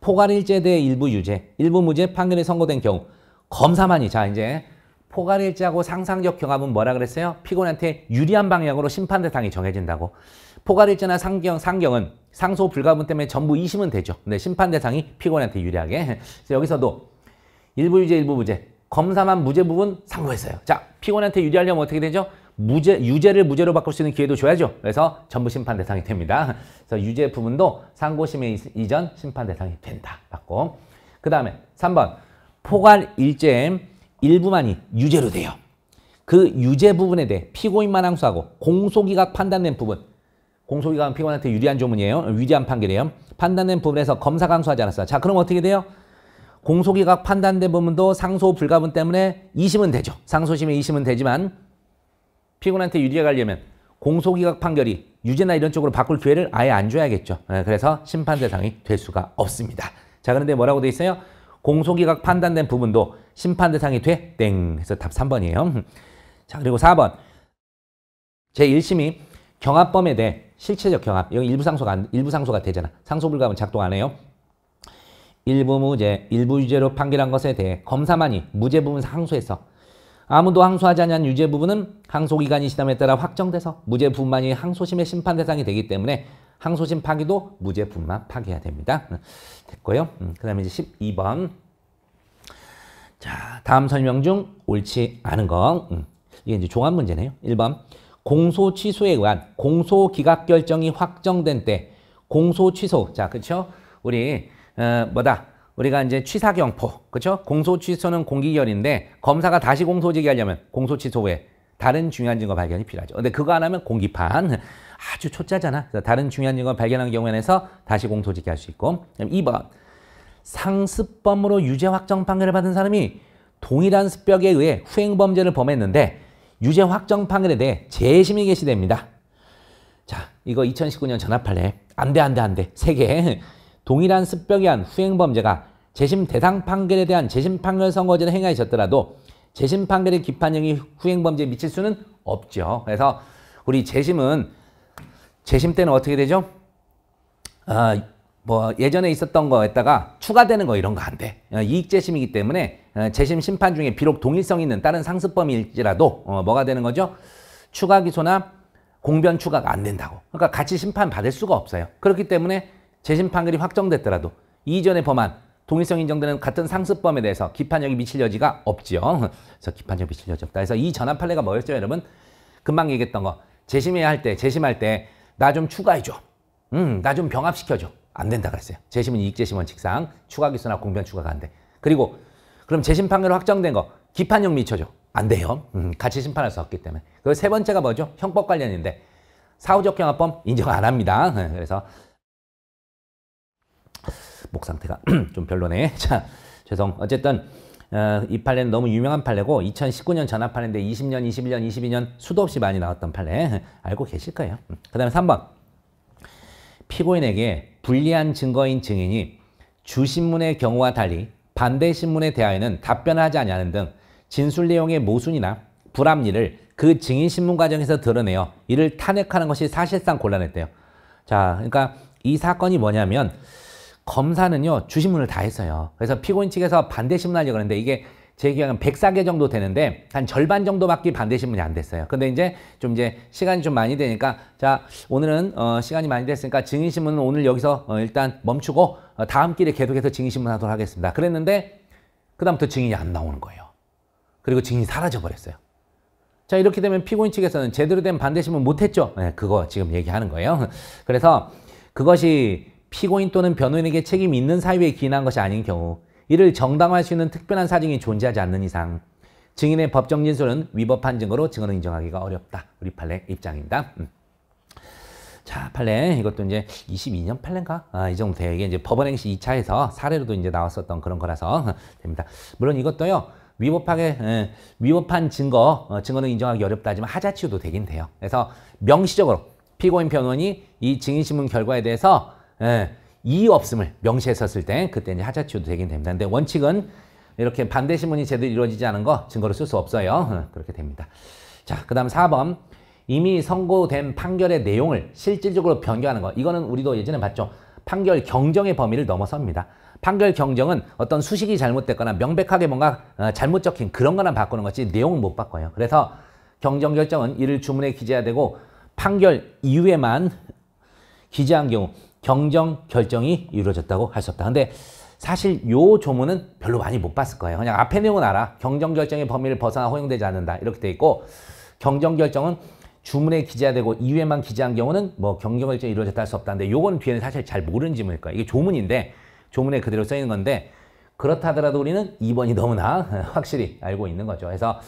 포괄일제대 일부 유죄, 일부 무죄 판결이 선고된 경우 검사만이 자 이제 포괄일제하고 상상적 경합은 뭐라 그랬어요? 피고인한테 유리한 방향으로 심판 대상이 정해진다고. 포괄일제나 상경, 상경은 상소 불가분 때문에 전부 2심은 되죠. 근데 심판 대상이 피고인한테 유리하게. 그래서 여기서도 일부 유죄, 일부 무죄. 검사만 무죄 부분 상고했어요. 자, 피고인한테 유리하려면 어떻게 되죠? 무죄, 유죄를 무죄로 바꿀 수 있는 기회도 줘야죠. 그래서 전부 심판 대상이 됩니다. 그래서 유죄 부분도 상고심의 이전 심판 대상이 된다. 맞고. 그 다음에 3번 포괄 일제의 일부만이 유죄로 돼요. 그 유죄 부분에 대해 피고인만 항소하고 공소기각 판단된 부분 공소기각은 피고인한테 유리한 조문이에요. 위대한 판결이에요. 판단된 부분에서 검사가 항소하지 않았어요. 자 그럼 어떻게 돼요? 공소기각 판단된 부분도 상소 불가분 때문에 2심은 되죠. 상소심에 2심은 되지만 피고한테 인유리해게려면 공소기각 판결이 유죄나 이런 쪽으로 바꿀 기회를 아예 안 줘야겠죠. 예, 그래서 심판 대상이 될 수가 없습니다. 자 그런데 뭐라고 돼 있어요? 공소기각 판단된 부분도 심판 대상이 돼? 땡 해서 답 3번이에요. (laughs) 자 그리고 4번 제1심이 경합범에 대해 실체적 경합 이건 일부 상소가 안, 일부 상소가 되잖아. 상소 불가면 작동 안 해요. 일부 무죄, 일부 유죄로 판결한 것에 대해 검사만이 무죄 부분 상소해서 아무도 항소하지 않은 유죄 부분은 항소기간이 지남에 따라 확정돼서 무죄 분만이 항소심의 심판 대상이 되기 때문에 항소심 파기도 무죄 분만 파기해야 됩니다. 음, 됐고요. 음, 그 다음에 이제 12번. 자, 다음 설명 중 옳지 않은 것. 음, 이게 이제 종합 문제네요. 1번. 공소 취소에 의한 공소 기각 결정이 확정된 때 공소 취소. 자, 그쵸? 우리, 어, 뭐다? 우리가 이제 취사경포, 그렇죠? 공소취소는 공기결인데 검사가 다시 공소 제기하려면 공소취소 후에 다른 중요한 증거 발견이 필요하죠. 근데 그거 안 하면 공기판 아주 초짜잖아. 다른 중요한 증거 발견한 경우에서 다시 공소 제기할 수 있고. 그럼 2번 상습범으로 유죄 확정 판결을 받은 사람이 동일한 습벽에 의해 후행범죄를 범했는데 유죄 확정 판결에 대해 재심이 개시됩니다. 자, 이거 2019년 전화판례. 안 돼, 안 돼, 안 돼. 세 개. 동일한 습벽이한 후행범죄가 재심 대상 판결에 대한 재심 판결 선고제는 행하셨더라도 재심 판결의 기판형이 후행범죄에 미칠 수는 없죠. 그래서 우리 재심은 재심 때는 어떻게 되죠? 아, 뭐 예전에 있었던 거에다가 추가되는 거 이런 거 안 돼. 어, 이익재심이기 때문에 어, 재심 심판 중에 비록 동일성 있는 다른 상습범일지라도 어, 뭐가 되는 거죠? 추가 기소나 공변 추가가 안 된다고. 그러니까 같이 심판 받을 수가 없어요. 그렇기 때문에 재심 판결이 확정됐더라도 이전의 범한 동일성 인정되는 같은 상습범에 대해서 기판력이 미칠 여지가 없지요. 그래서 기판력 미칠 여지 없다. 그래서 이 전환 판례가 뭐였죠, 여러분? 금방 얘기했던 거. 재심해야 할 때, 재심할 때 나 좀 추가해줘. 음, 나 좀 병합시켜줘. 안 된다 그랬어요. 재심은 이익재심 원칙상 추가 기소나 공변 추가가 안 돼. 그리고 그럼 재심 판결로 확정된 거기판력 미쳐줘. 안 돼요. 음, 같이 심판할 수 없기 때문에. 그리고 세 번째가 뭐죠? 형법 관련인데 사후적 경합범 인정 안 합니다. 그래서 목 상태가 (clears throat) 좀 별로네. (laughs) 자, 죄송. 어쨌든 어, 이 판례는 너무 유명한 판례고 2019년 전화 판례인데 20년, 21년, 22년 수도 없이 많이 나왔던 판례 (laughs) 알고 계실 거예요. 음, 그 다음에 3번 피고인에게 불리한 증거인 증인이 주신문의 경우와 달리 반대 신문에 대하여는 답변하지 아니하는 등 진술 내용의 모순이나 불합리를 그 증인 신문 과정에서 드러내어 이를 탄핵하는 것이 사실상 곤란했대요. 자, 그러니까 이 사건이 뭐냐면 검사는요 주신문을 다 했어요. 그래서 피고인 측에서 반대 신문하려고 하는데 이게 제 기억엔 104개 정도 되는데 한 절반 정도밖에 반대 신문이 안 됐어요. 근데 이제 좀 이제 시간이 좀 많이 되니까 자 오늘은 어, 시간이 많이 됐으니까 증인 신문은 오늘 여기서 어, 일단 멈추고 어, 다음 길에 계속해서 증인 신문하도록 하겠습니다. 그랬는데 그다음부터 증인이 안 나오는 거예요. 그리고 증인이 사라져 버렸어요. 자 이렇게 되면 피고인 측에서는 제대로 된 반대 신문 못했죠. 네, 그거 지금 얘기하는 거예요. (laughs) 그래서 그것이 피고인 또는 변호인에게 책임이 있는 사유에 기인한 것이 아닌 경우 이를 정당화할 수 있는 특별한 사정이 존재하지 않는 이상 증인의 법정 진술은 위법한 증거로 증언을 인정하기가 어렵다. 우리 판례 입장입니다. 음. 자, 판례 이것도 이제 22년 판례인가? 아, 이 정도 돼요. 이게 이제 법원행시 2차에서 사례로도 이제 나왔었던 그런 거라서 (laughs) 됩니다. 물론 이것도요. 위법하게 에, 예, 위법한 증거 어, 증언을 인정하기 어렵다지만 하자치유도 되긴 돼요. 그래서 명시적으로 피고인 변호인이 이 증인신문 결과에 대해서 예, 이 없음을 명시했었을 때 그때 이제 하자치우도 되긴 됩니다. 근데 원칙은 이렇게 반대 신문이 제대로 이루어지지 않은 거 증거로 쓸 수 없어요. 어, 그렇게 됩니다. 자, 그 다음 4번. 이미 선고된 판결의 내용을 실질적으로 변경하는 거. 이거는 우리도 예전에 봤죠. 판결 경정의 범위를 넘어섭니다. 판결 경정은 어떤 수식이 잘못됐거나 명백하게 뭔가 어, 잘못 적힌 그런 거나 바꾸는 거지 내용은 못 바꿔요. 그래서 경정 결정은 이를 주문에 기재해야 되고 판결 이후에만 기재한 경우 경정 결정이 이루어졌다고 할 수 없다. 근데 사실 요 조문은 별로 많이 못 봤을 거예요. 그냥 앞에 내용은 알아. 경정 결정의 범위를 벗어나 허용되지 않는다. 이렇게 돼 있고 경정 결정은 주문에 기재되고 이외만 기재한 경우는 뭐 경정 결정이 이루어졌다 할 수없다근데요건 뒤에는 사실 잘 모르는 질문일 거예요. 이게 조문인데 조문에 그대로 써 있는 건데 그렇다 하더라도 우리는 2번이 너무나 (laughs) 확실히 알고 있는 거죠. 그래서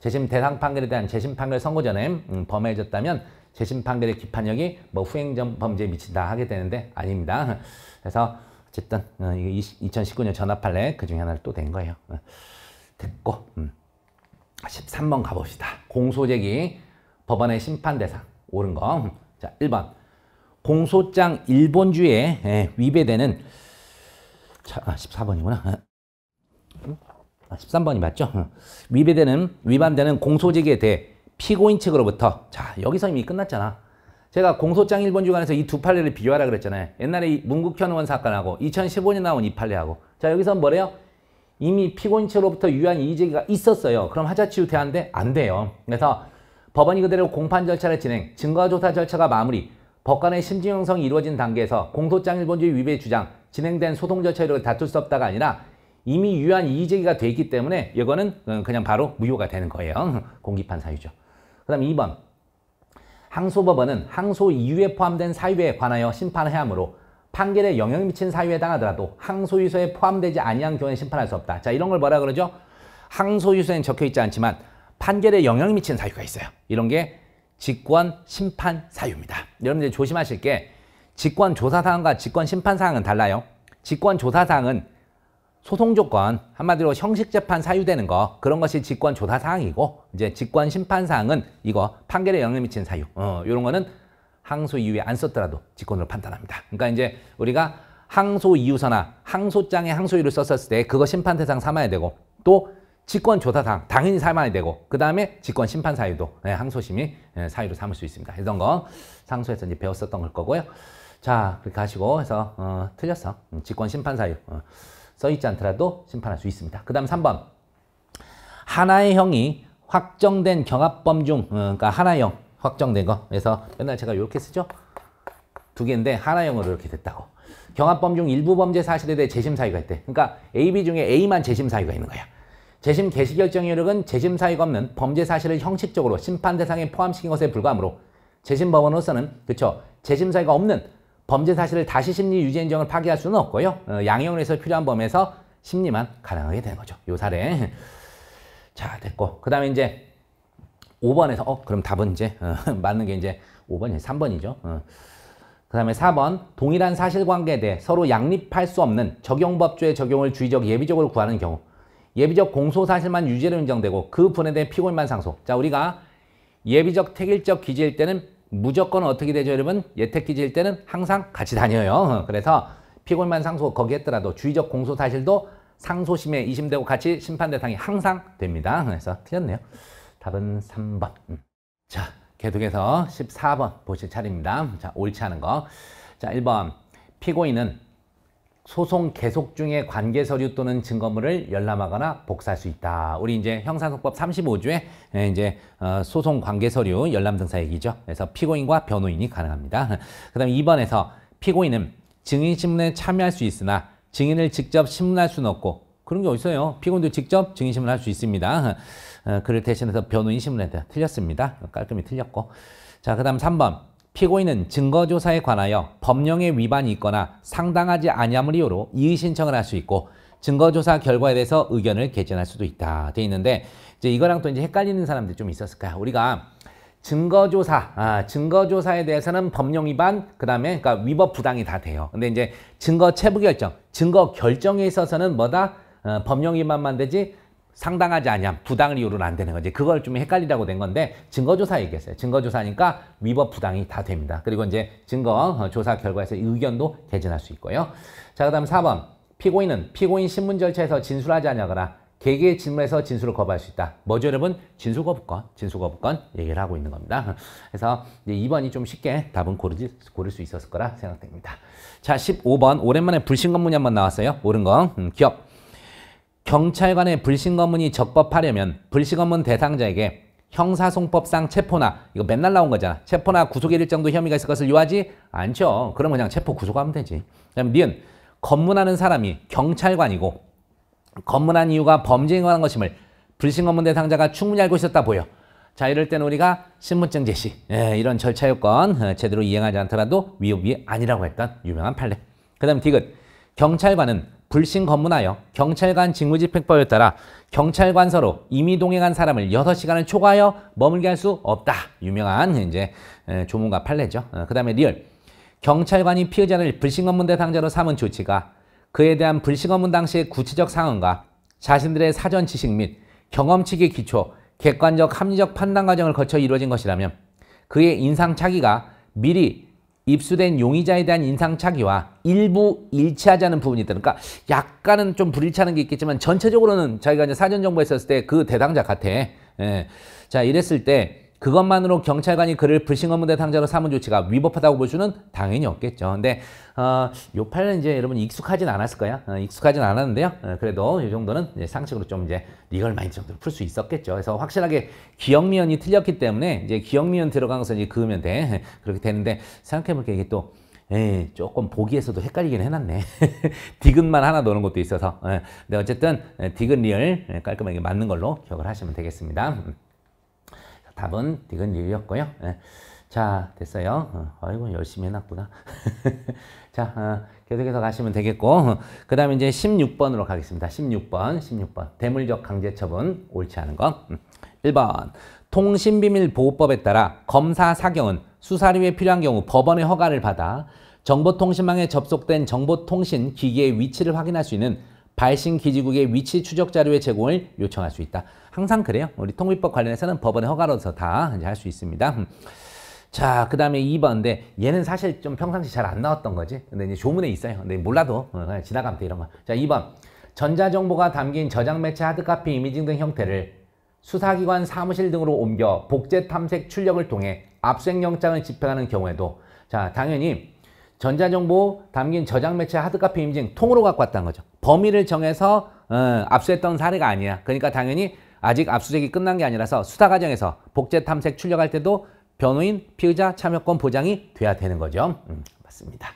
재심 대상 판결에 대한 재심 판결 선고 전에 음, 범해졌다면 재심 판결의 기판력이 뭐 후행전 범죄에 미친다 하게 되는데 아닙니다. 그래서 어쨌든 2019년 전화판례 그 중에 하나를 또 된 거예요. 어, 됐고 13번 음. 가봅시다. 공소제기 법원의 심판 대상 옳은 거. 음, 자 1번 공소장 일본주에 예, 위배되는 자, 14번이구나. 아, 13번이 어. 음? 아, 맞죠? 어. 위배되는 위반되는 공소제기에 대해 피고인 측으로부터 자 여기서 이미 끝났잖아. 제가 공소장 1번 주간에서 이 두 판례를 비교하라 그랬잖아요. 옛날에 문국현 의원 사건하고 2015년에 나온 이 판례하고 자 여기서 뭐래요? 이미 피고인 측으로부터 유한 이의제기가 있었어요. 그럼 하자치유 대한데 안 돼요. 그래서 법원이 그대로 공판 절차를 진행, 증거조사 절차가 마무리, 법관의 심증 형성이 이루어진 단계에서 공소장 일본주의 위배 주장, 진행된 소송 절차 이를 다툴 수 없다가 아니라 이미 유한 이의제기가 되기 때문에 이거는 어, 그냥 바로 무효가 되는 거예요. 공기판 사유죠. 그 다음 2번. 항소법원은 항소 이유에 포함된 사유에 관하여 심판해야 하므로 판결에 영향을 미친 사유에 해당하더라도 항소유서에 포함되지 아니한 경우에 심판할 수 없다. 자, 이런 걸 뭐라 그러죠? 항소유서에는 적혀 있지 않지만 판결에 영향을 미친 사유가 있어요. 이런 게 직권 심판 사유입니다. 여러분들 조심하실 게 직권 조사 사항과 직권 심판 사항은 달라요. 직권 조사 사항은 소송 조건 한마디로 형식 재판 사유되는 거 그런 것이 직권 조사 사항이고 이제 직권 심판 사항은 이거 판결에 영향 미친 사유 어, 이런 거는 항소 이유에 안 썼더라도 직권으로 판단합니다. 그러니까 이제 우리가 항소 이유서나 항소장에 항소유를 썼었을 때 그거 심판 대상 삼아야 되고 또 직권 조사 사항 당연히 삼아야 되고 그 다음에 직권 심판 사유도 네, 항소심이 네, 사유로 삼을 수 있습니다. 이런 거 상소에서 이제 배웠었던 걸 거고요. 자 그렇게 하시고 해서 어, 틀렸어 음, 직권 심판 사유. 어. 써있지 않더라도 심판할 수 있습니다. 그 다음 3번 하나의 형이 확정된 경합범 중 어, 그러니까 하나형 의 확정된 거 그래서 맨날 제가 이렇게 쓰죠. 두 개인데 하나형으로 의 이렇게 됐다고. 경합범 중 일부 범죄 사실에 대해 재심 사유가 있대. 그러니까 A, B 중에 A만 재심 사유가 있는 거야. 재심 개시 결정효력은 재심 사유가 없는 범죄 사실을 형식적으로 심판 대상에 포함시킨 것에 불과하므로 재심 법원으로서는 그쵸 재심 사유가 없는 범죄 사실을 다시 심리 유지 인정을 파기할 수는 없고요. 어, 양형에서 필요한 범에서 위 심리만 가능하게 되는 거죠. 요 사례. (laughs) 자, 됐고. 그 다음에 이제 5번에서, 어, 그럼 답은 이제, 어, (laughs) 맞는 게 이제 5번이 에요 3번이죠. 어. 그 다음에 4번, 동일한 사실관계에 대해 서로 양립할 수 없는 적용법조의 적용을 주의적 예비적으로 구하는 경우. 예비적 공소사실만 유죄로 인정되고 그 분에 대해 피고인만 상속. 자, 우리가 예비적 택일적 기재일 때는 무조건 어떻게 되죠 여러분? 예택기질 때는 항상 같이 다녀요. 그래서 피고인만 상소 거기 했더라도 주의적 공소 사실도 상소심에 이심되고 같이 심판 대상이 항상 됩니다. 그래서 틀렸네요. 답은 3번. 음. 자, 계속해서 14번 보실 차례입니다. 자, 옳지 않은 거. 자, 1번. 피고인은 소송 계속 중에 관계 서류 또는 증거물을 열람하거나 복사할 수 있다. 우리 이제 형사소법 35조에 예, 이제 어, 소송 관계 서류 열람 등사 얘기죠. 그래서 피고인과 변호인이 가능합니다. (laughs) 그다음 2번에서 피고인은 증인 신문에 참여할 수 있으나 증인을 직접 신문할 수는 없고 그런 게 어딨어요. 피고인도 직접 증인 신문할 수 있습니다. (laughs) 어, 그를 대신해서 변호인 신문에 틀렸습니다. 깔끔히 틀렸고. 자, 그다음 3번. 피고인은 증거조사에 관하여 법령의 위반이 있거나 상당하지 아니함을 이유로 이의신청을 할 수 있고 증거조사 결과에 대해서 의견을 개진할 수도 있다 돼 있는데 이제 이거랑 또 이제 헷갈리는 사람들이 좀 있었을 까요 우리가 증거조사, 아, 증거조사에 대해서는 법령 위반, 그 다음에 그러니까 위법 부당이 다 돼요. 근데 이제 증거 체부 결정, 증거 결정에 있어서는 뭐다? 어, 법령 위반만 되지 상당하지 않니함 부당을 이유로는 안 되는 거지 그걸 좀 헷갈리라고 된 건데 증거조사 얘기했어요 증거조사니까 위법 부당이 다 됩니다 그리고 이제 증거조사 어, 결과에서 의견도 개진할 수 있고요 자그 다음 4번 피고인은 피고인 신문 절차에서 진술하지 않냐거나 개개의 질문에서 진술을 거부할 수 있다. 뭐죠 여러분? 진술 거부권, 진술 거부권 얘기를 하고 있는 겁니다. 그래서 이제 2번이 좀 쉽게 답은 고르지, 고를 수 있었을 거라 생각됩니다. 자, 15번 오랜만에 불신검문이 한 번 나왔어요. 옳은 건 음, 기업. 경찰관의 불신검문이 적법하려면 불신검문 대상자에게 형사송법상 체포나 이거 맨날 나온 거잖아. 체포나 구속일정도 혐의가 있을 것을 요하지 않죠. 그럼 그냥 체포 구속하면 되지. 그다음 니은 검문하는 사람이 경찰관이고 검문한 이유가 범죄에 관한 것임을 불신검문 대상자가 충분히 알고 있었다 보여. 자 이럴 때는 우리가 신분증 제시 예, 이런 절차 요건 어, 제대로 이행하지 않더라도 위협이 아니라고 했던 유명한 판례. 그 다음 디귿 경찰관은 불신 검문하여 경찰관 직무집행법에 따라 경찰관 서로 임의 동행한 사람을 6 시간을 초과하여 머물게 할 수 없다. 유명한 이제 조문과 판례죠. 어, 그 다음에 리얼. 경찰관이 피의자를 불신 검문 대상자로 삼은 조치가 그에 대한 불신 검문 당시의 구체적 상황과 자신들의 사전 지식 및 경험치기 기초, 객관적 합리적 판단 과정을 거쳐 이루어진 것이라면 그의 인상 차기가 미리 입수된 용의자에 대한 인상착의와 일부 일치하자는 부분이 있다. 그러니까 약간은 좀 불일치하는 게 있겠지만 전체적으로는 자기가 이제 사전 정보했었을 때 그 대당자 같아. 예. 자, 이랬을 때 그것만으로 경찰관이 그를 불신검문대 상자로 삼은 조치가 위법하다고 볼 수는 당연히 없겠죠. 근데 어, 요팔은 이제 여러분 익숙하진 않았을 거야. 어, 익숙하진 않았는데요. 어, 그래도 이 정도는 이제 상식으로 좀 이제 리걸 마인드 정도로 풀 수 있었겠죠. 그래서 확실하게 기억 미연이 틀렸기 때문에 이제 기억 미연 들어가 것을 이제 그으면 돼. (laughs) 그렇게 되는데 생각해볼게 이게 또 예, 조금 보기에서도 헷갈리긴 해놨네. (laughs) 디귿만 하나 넣는 것도 있어서. 예, 근데 어쨌든 예, 디귿 리얼 깔끔하게 맞는 걸로 기억을 하시면 되겠습니다. 답은 디귿 리였고요. 네. 자, 됐어요. 어, 아이고, 열심히 해놨구나. (laughs) 자, 어, 계속해서 가시면 되겠고, 어, 그 다음에 이제 16번으로 가겠습니다. 16번, 16번. 대물적 강제처분, 옳지 않은 것. 1번, 음. 통신비밀보호법에 따라 검사 사경은 수사료에 필요한 경우 법원의 허가를 받아 정보통신망에 접속된 정보통신 기기의 위치를 확인할 수 있는 발신 기지국의 위치 추적 자료의 제공을 요청할 수 있다. 항상 그래요. 우리 통일법 관련해서는 법원의 허가로서 다 할 수 있습니다. 자, 그 다음에 2번인데 얘는 사실 좀 평상시 잘 안 나왔던 거지. 근데 이제 조문에 있어요. 근데 몰라도 어, 그냥 지나가면 돼 이런 거. 자, 2번. 전자정보가 담긴 저장 매체 하드카피 이미징 등 형태를 수사기관 사무실 등으로 옮겨 복제 탐색 출력을 통해 압수영장을 집행하는 경우에도 자 당연히 전자정보 담긴 저장 매체 하드카피 임징 통으로 갖고 왔다는 거죠. 범위를 정해서 어, 압수했던 사례가 아니야. 그러니까 당연히 아직 압수색이 끝난 게 아니라서 수사 과정에서 복제 탐색 출력할 때도 변호인 피의자 참여권 보장이 돼야 되는 거죠. 음, 맞습니다.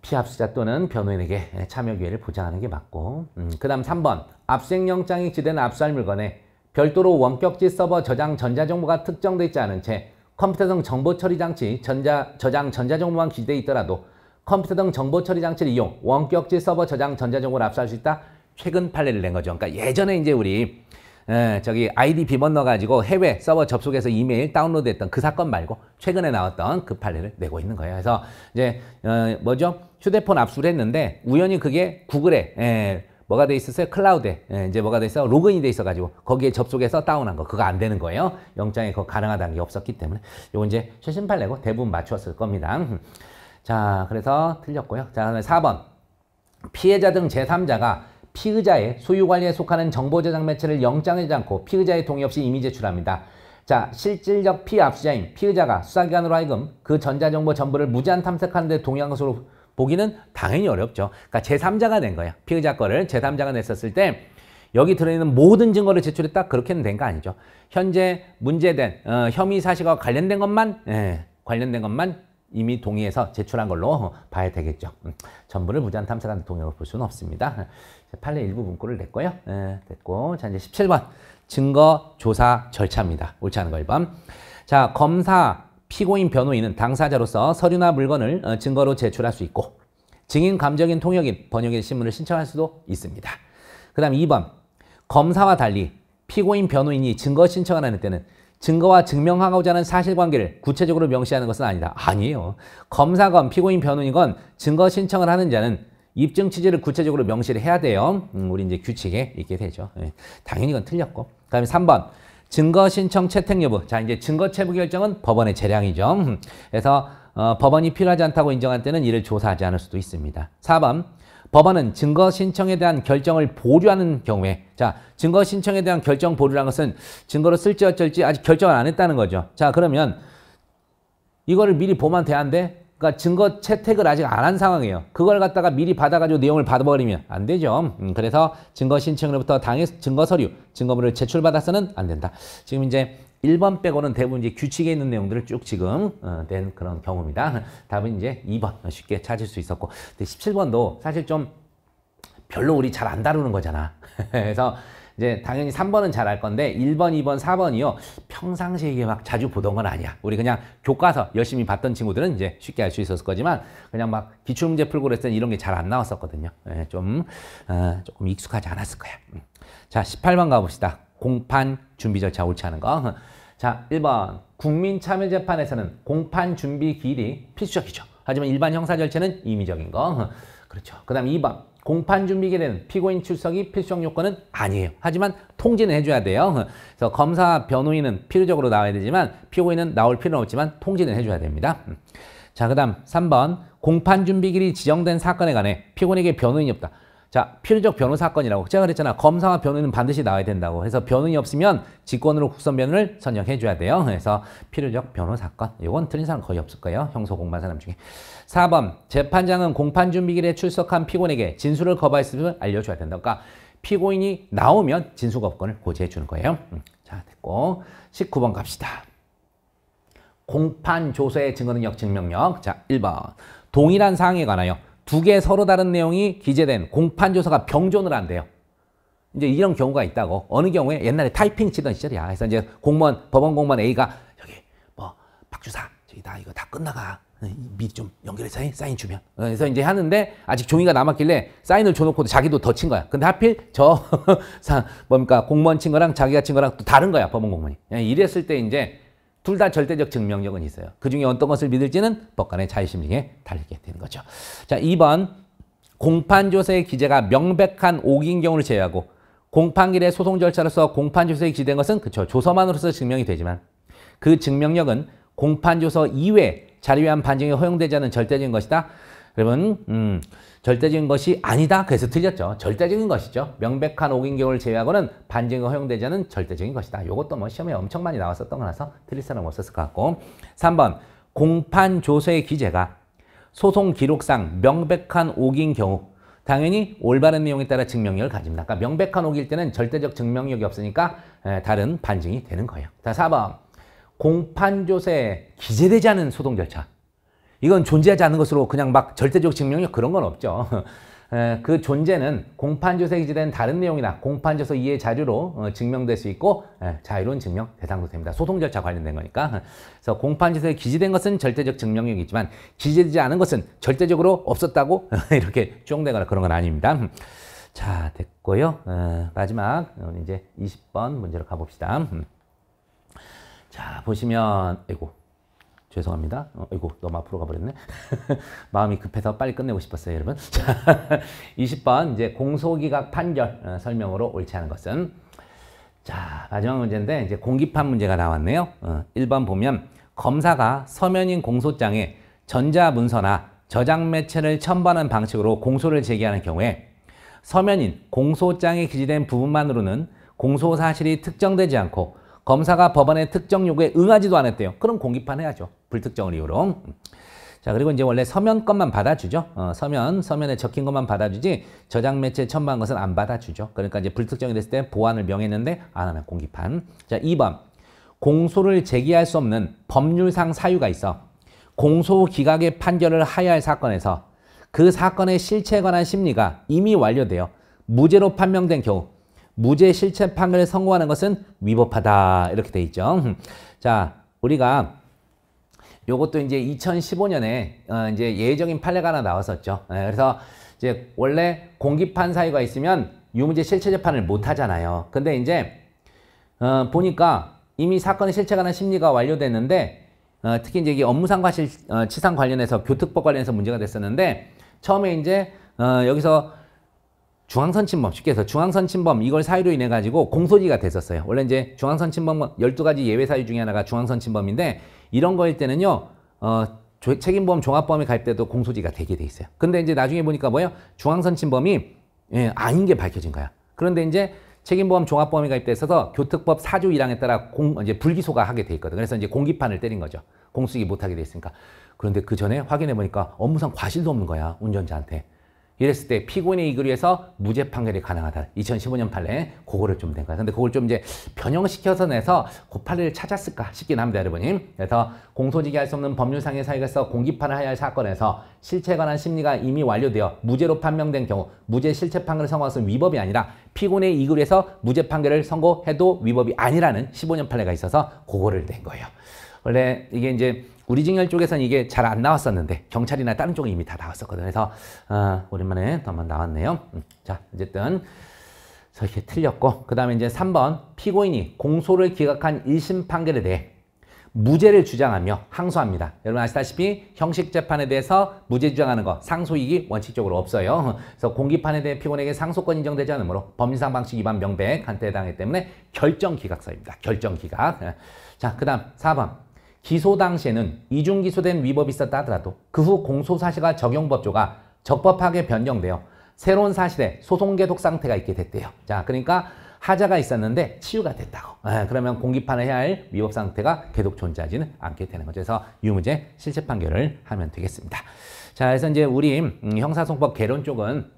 피압수자 또는 변호인에게 참여 기회를 보장하는 게 맞고 음, 그 다음 3번 압수영장이 지된 압수할 물건에 별도로 원격지 서버 저장 전자정보가 특정돼 있지 않은 채 컴퓨터등 정보 처리 장치, 전자, 저장 전자정보만 기재돼 있더라도 컴퓨터등 정보 처리 장치를 이용 원격지 서버 저장 전자정보를 압수할 수 있다. 최근 판례를 낸 거죠. 그러니까 예전에 이제 우리 에, 저기 아이디 비번 넣어가지고 해외 서버 접속해서 이메일 다운로드했던 그 사건 말고 최근에 나왔던 그 판례를 내고 있는 거예요. 그래서 이제 어, 뭐죠? 휴대폰 압수를 했는데 우연히 그게 구글에 에, 뭐가 돼 있었어요? 클라우드에 예, 이제 뭐가 돼 있어? 로그인이 돼 있어가지고 거기에 접속해서 다운한 거 그거 안 되는 거예요. 영장에 그거 가능하다는 게 없었기 때문에 요거 이제 최신판 레고 대부분 맞추었을 겁니다. 자 그래서 틀렸고요. 자 그다음에 4번 피해자 등 제3자가 피의자의 소유관리에 속하는 정보저장 매체를 영장이지 않고 피의자의 동의 없이 이미 제출합니다. 자, 실질적 피 압수자인 피의자가 수사기관으로 하여금 그 전자정보 전부를 무제한 탐색하는 데 동의한 것으로 보기는 당연히 어렵죠. 그러니까 제3자가 된 거예요. 피의자 거를 제3자가 냈었을 때 여기 들어있는 모든 증거를 제출했다 그렇게는 된 거 아니죠. 현재 문제된 어, 혐의 사실과 관련된 것만 예, 관련된 것만 이미 동의해서 제출한 걸로 봐야 되겠죠. 음, 전부를 무제한 탐사관 동의로 볼 수는 없습니다. 판례 일부 문구를 냈고요. 예, 됐고 자 이제 17번 증거 조사 절차입니다. 옳지 않은 거 1번. 자 검사 피고인 변호인은 당사자로서 서류나 물건을 어, 증거로 제출할 수 있고 증인 감정인 통역인 번역인 신문을 신청할 수도 있습니다. 그 다음 2번 검사와 달리 피고인 변호인이 증거 신청을 하는 때는 증거와 증명하고자 하는 사실관계를 구체적으로 명시하는 것은 아니다. 아니에요. 검사건 피고인 변호인건 증거 신청을 하는 자는 입증 취지를 구체적으로 명시를 해야 돼요. 음, 우리 이제 규칙에 있게 되죠. 예. 당연히 이건 틀렸고. 그 다음에 3번 증거 신청 채택 여부. 자, 이제 증거 채부 결정은 법원의 재량이죠. 그래서 어, 법원이 필요하지 않다고 인정한 때는 이를 조사하지 않을 수도 있습니다. 4번. 법원은 증거 신청에 대한 결정을 보류하는 경우에 자 증거 신청에 대한 결정 보류란 것은 증거로 쓸지 어쩔지 아직 결정을 안 했다는 거죠. 자 그러면 이거를 미리 보면 돼야 한데 그러니까 증거 채택을 아직 안 한 상황이에요. 그걸 갖다가 미리 받아가지고 내용을 받아버리면 안 되죠. 음, 그래서 증거 신청으로부터 당해 증거 서류, 증거물을 제출받아서는 안 된다. 지금 이제 1번 빼고는 대부분 이제 규칙에 있는 내용들을 쭉 지금 어, 된 그런 경우입니다. 답은 이제 2번 쉽게 찾을 수 있었고 근데 17번도 사실 좀 별로 우리 잘 안 다루는 거잖아. (laughs) 그래서 이제 당연히 3번은 잘 할 건데 1번, 2번, 4번이요. 평상시에 이게 막 자주 보던 건 아니야. 우리 그냥 교과서 열심히 봤던 친구들은 이제 쉽게 알 수 있었을 거지만 그냥 막 기출문제 풀고 그랬을 때 이런 게 잘 안 나왔었거든요. 예, 좀 어, 조금 익숙하지 않았을 거야. 음. 자, 18번 가봅시다. 공판 준비 절차 옳지 않은 거. 자, 1번 국민참여재판에서는 공판 준비 기일이 필수적이죠. 하지만 일반 형사 절차는 임의적인 거. 그렇죠. 그 다음 2번. 공판 준비기에는 피고인 출석이 필수적 요건은 아니에요. 하지만 통지는 해줘야 돼요. 그래서 검사, 변호인은 필요적으로 나와야 되지만 피고인은 나올 필요는 없지만 통지는 해줘야 됩니다. 음. 자, 그 다음 3번. 공판 준비길이 지정된 사건에 관해 피고인에게 변호인이 없다. 자, 필요적 변호 사건이라고 제가 그랬잖아. 검사와 변호인은 반드시 나와야 된다고. 그래서 변호인이 없으면 직권으로 국선 변호를 선정해 줘야 돼요. 그래서 필요적 변호 사건. 이건 틀린 사람 거의 없을 거예요. 형소 공판 사람 중에. 4번. 재판장은 공판 준비길에 출석한 피고인에게 진술을 거부할수을 알려 줘야 된다. 그러니까 피고인이 나오면 진술거부권을 고지해 주는 거예요. 음, 자, 됐고. 19번 갑시다. 공판 조서의 증거능력 증명력. 자, 1번. 동일한 사항에 관하여 두개 서로 다른 내용이 기재된 공판 조서가 병존을 한대요. 이제 이런 경우가 있다고. 어느 경우에 옛날에 타이핑 치던 시절이야. 그래서 이제 공무원, 법원 공무원 A가 여기 뭐 박주사 저기 나 이거 다 끝나가. 미좀 연결해서 해, 사인 주면. 그래서 이제 하는데 아직 종이가 남았길래 사인을 줘놓고도 자기도 더 친 거야. 근데 하필 저 (laughs) 뭡니까 공무원 친 거랑 자기가 친 거랑 또 다른 거야 법원 공무원이. 이랬을 때 이제 둘다 절대적 증명력은 있어요. 그중에 어떤 것을 믿을지는 법관의 자의심리에 달리게 되는 거죠. 자, 2번 공판조세의 기재가 명백한 오기인 경우를 제외하고 공판길의 소송 절차로서 공판조서에 기재된 것은 그쵸 조서만으로서 증명이 되지만 그 증명력은 공판조서 이외 자료한 판정에 허용되지 않은 절대적인 것이다. 여러분 음, 절대적인 것이 아니다. 그래서 틀렸죠. 절대적인 것이죠. 명백한 옥인 경우를 제외하고는 반증이 허용되지 않은 절대적인 것이다. 이것도 뭐 시험에 엄청 많이 나왔었던 거라서 틀릴 사람 없었을 것 같고 3번 공판 조서의 기재가 소송 기록상 명백한 옥인 경우 당연히 올바른 내용에 따라 증명력을 가집니다. 그러니까 명백한 옥일 때는 절대적 증명력이 없으니까 다른 반증이 되는 거예요. 자, 4번. 공판조세 기재되지 않은 소동 절차. 이건 존재하지 않는 것으로 그냥 막 절대적 증명력 그런 건 없죠. (laughs) 그 존재는 공판조에 기재된 다른 내용이나 공판조서 이해 자료로 어, 증명될 수 있고 자유로운 증명 대상도 됩니다. 소송 절차 관련된 거니까. 그래서 공판조서에 기재된 것은 절대적 증명력이 지만 기재되지 않은 것은 절대적으로 없었다고 (laughs) 이렇게 쫑대거나 그런 건 아닙니다. 자 됐고요. 마지막 이제 20번 문제로 가봅시다. 자 보시면 이고 죄송합니다. 어, 이고 너무 앞으로 가버렸네. (laughs) 마음이 급해서 빨리 끝내고 싶었어요, 여러분. 20번 (laughs) 이제 공소기각 판결 어, 설명으로 옳지 않은 것은 자 마지막 문제인데 이제 공기판 문제가 나왔네요. 어, 1번 보면 검사가 서면인 공소장에 전자문서나 저장매체를 첨부하는 방식으로 공소를 제기하는 경우에 서면인 공소장에 기재된 부분만으로는 공소 사실이 특정되지 않고 검사가 법원의 특정 요구에 응하지도 않았대요. 그럼 공기판 해야죠. 불특정을 이유로. 자, 그리고 이제 원래 서면 것만 받아주죠. 어, 서면, 서면에 적힌 것만 받아주지 저장 매체 첨부한 것은 안 받아주죠. 그러니까 이제 불특정이 됐을 때 보안을 명했는데 안 하면 공기판. 자, 2번. 공소를 제기할 수 없는 법률상 사유가 있어. 공소 기각의 판결을 하야할 사건에서 그 사건의 실체에 관한 심리가 이미 완료되어 무죄로 판명된 경우 무죄 실체 판결에 선고하는 것은 위법하다 이렇게 돼 있죠. 자, 우리가 요것도 이제 2015년에 어, 이제 예외적인 판례가 하나 나왔었죠. 예, 그래서 이제 원래 공기판 사유가 있으면 유무죄 실체 재판을 못 하잖아요. 근데 이제 어, 보니까 이미 사건의 실체 관한 심리가 완료됐는데 어, 특히 이제 업무상과실 어, 치상 관련해서 교특법 관련해서 문제가 됐었는데 처음에 이제 어, 여기서 중앙선 침범, 쉽게 해서 중앙선 침범 이걸 사유로 인해 가지고 공소지가 됐었어요. 원래 이제 중앙선 침범 12가지 예외 사유 중에 하나가 중앙선 침범인데 이런 거일 때는요. 어, 책임보험 종합보험에 갈 때도 공소지가 되게 돼 있어요. 근데 이제 나중에 보니까 뭐예요? 중앙선 침범이 예, 아닌 게 밝혀진 거야. 그런데 이제 책임보험 종합보험에 가입돼 있어서 교특법 4조1항에 따라 공, 이제 불기소가 하게 돼 있거든. 그래서 이제 공기판을 때린 거죠. 공수기 못하게 돼 있으니까. 그런데 그 전에 확인해 보니까 업무상 과실도 없는 거야. 운전자한테. 이랬을 때 피고인의 이익을 위해서 무죄 판결이 가능하다. 2015년 판례 그거를 좀 된 거야. 예 근데 그걸 좀 이제 변형시켜서 내서 고판례를 찾았을까 싶긴 합니다, 여러분님. 그래서 공소지기 할 수 없는 법률상의 사익에서 공기판을 해야 할 사건에서 실체에 관한 심리가 이미 완료되어 무죄로 판명된 경우 무죄 실체 판결을 선고하는 위법이 아니라 피고인의 이익을 위해서 무죄 판결을 선고해도 위법이 아니라는 15년 판례가 있어서 그거를 된 거예요. 원래 이게 이제 우리 직열 쪽에서는 이게 잘 안 나왔었는데 경찰이나 다른 쪽은 이미 다 나왔었거든요. 그래서 어, 오랜만에 또 한번 나왔네요. 음, 자 어쨌든 이렇게 틀렸고 그 다음에 이제 3번 피고인이 공소를 기각한 1심 판결에 대해 무죄를 주장하며 항소합니다. 여러분 아시다시피 형식재판에 대해서 무죄 주장하는 거 상소이익이 원칙적으로 없어요. 그래서 공기판에 대해 피고인에게 상소권 인정되지 않으므로 법률상 방식 위반 명백한테 해당하기 때문에 결정 기각서입니다. 결정 기각. 자, 그 다음 4번 기소 당시에는 이중 기소된 위법이 있었다 하더라도 그 후 공소사실과 적용법조가 적법하게 변경되어 새로운 사실에 소송계속 상태가 있게 됐대요. 자, 그러니까 하자가 있었는데 치유가 됐다고. 아, 그러면 공기판을 해야 할 위법 상태가 계속 존재하지는 않게 되는 거죠. 그래서 유무죄 실체 판결을 하면 되겠습니다. 자, 그래서 이제 우리 음, 형사소송법 개론 쪽은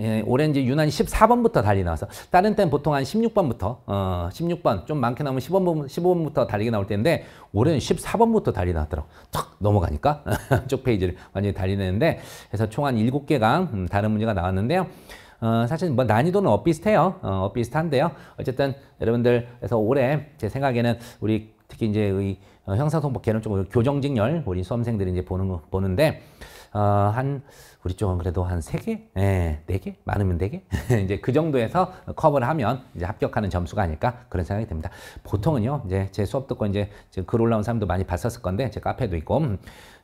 예, 올해 이제 유난히 14번부터 달리 나와서 다른 때는 보통 한 16번부터 어 16번 좀 많게 나오면 15번 15번부터 달리게 나올 텐데 올해는 14번부터 달리 나왔더라고. 탁 넘어가니까 (laughs) 쪽 페이지를 완전히 달리는데 그래서 총 한 7개가 음, 다른 문제가 나왔는데요. 어, 사실 뭐 난이도는 엇비슷해요. 어, 엇비슷한데요. 어쨌든 여러분들 그래서 올해 제 생각에는 우리 특히 이제 의 어, 형사소송법 개론 적으로 교정직렬 우리 수험생들이 이제 보는 보는데 어, 한 우리 쪽은 그래도 한 세개 예, 네, 4개? 많으면 네개 (laughs) 이제 그 정도에서 커버를 하면 이제 합격하는 점수가 아닐까 그런 생각이 듭니다. 보통은요, 이제 제 수업 듣고 이제 글 올라온 사람도 많이 봤었을 건데, 제 카페도 있고, 음,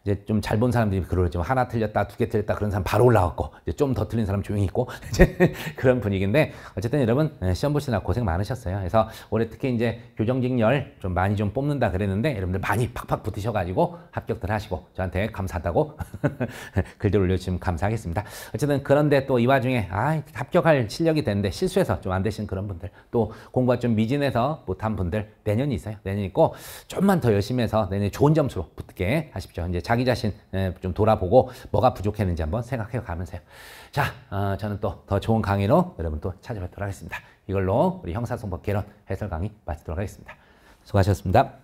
이제 좀 잘 본 사람들이 그러죠. 하나 틀렸다, 두 개 틀렸다 그런 사람 바로 올라왔고 이제 좀 더 틀린 사람 조용히 있고 (laughs) 이제 그런 분위기인데 어쨌든 여러분 예, 시험 보시느라 고생 많으셨어요. 그래서 올해 특히 이제 교정직렬 좀 많이 좀 뽑는다 그랬는데 여러분들 많이 팍팍 붙으셔가지고 합격들 하시고 저한테 감사하다고 (laughs) 글들 올려주시면 감사하겠습니다. 어쨌든 그런데 또 이 와중에 아 합격할 실력이 되는데 실수해서 좀 안 되신 그런 분들 또 공부가 좀 미진해서 못한 분들 내년이 있어요. 내년 있고 좀만 더 열심히 해서 내년에 좋은 점수로 붙게 하십시오. 이제 자 자기 자신 예, 좀 돌아보고 뭐가 부족했는지 한번 생각해 가면서요. 자, 어, 저는 또 더 좋은 강의로 여러분 또 찾아뵙도록 하겠습니다. 이걸로 우리 형사소법 개론 해설 강의 마치도록 하겠습니다. 수고하셨습니다.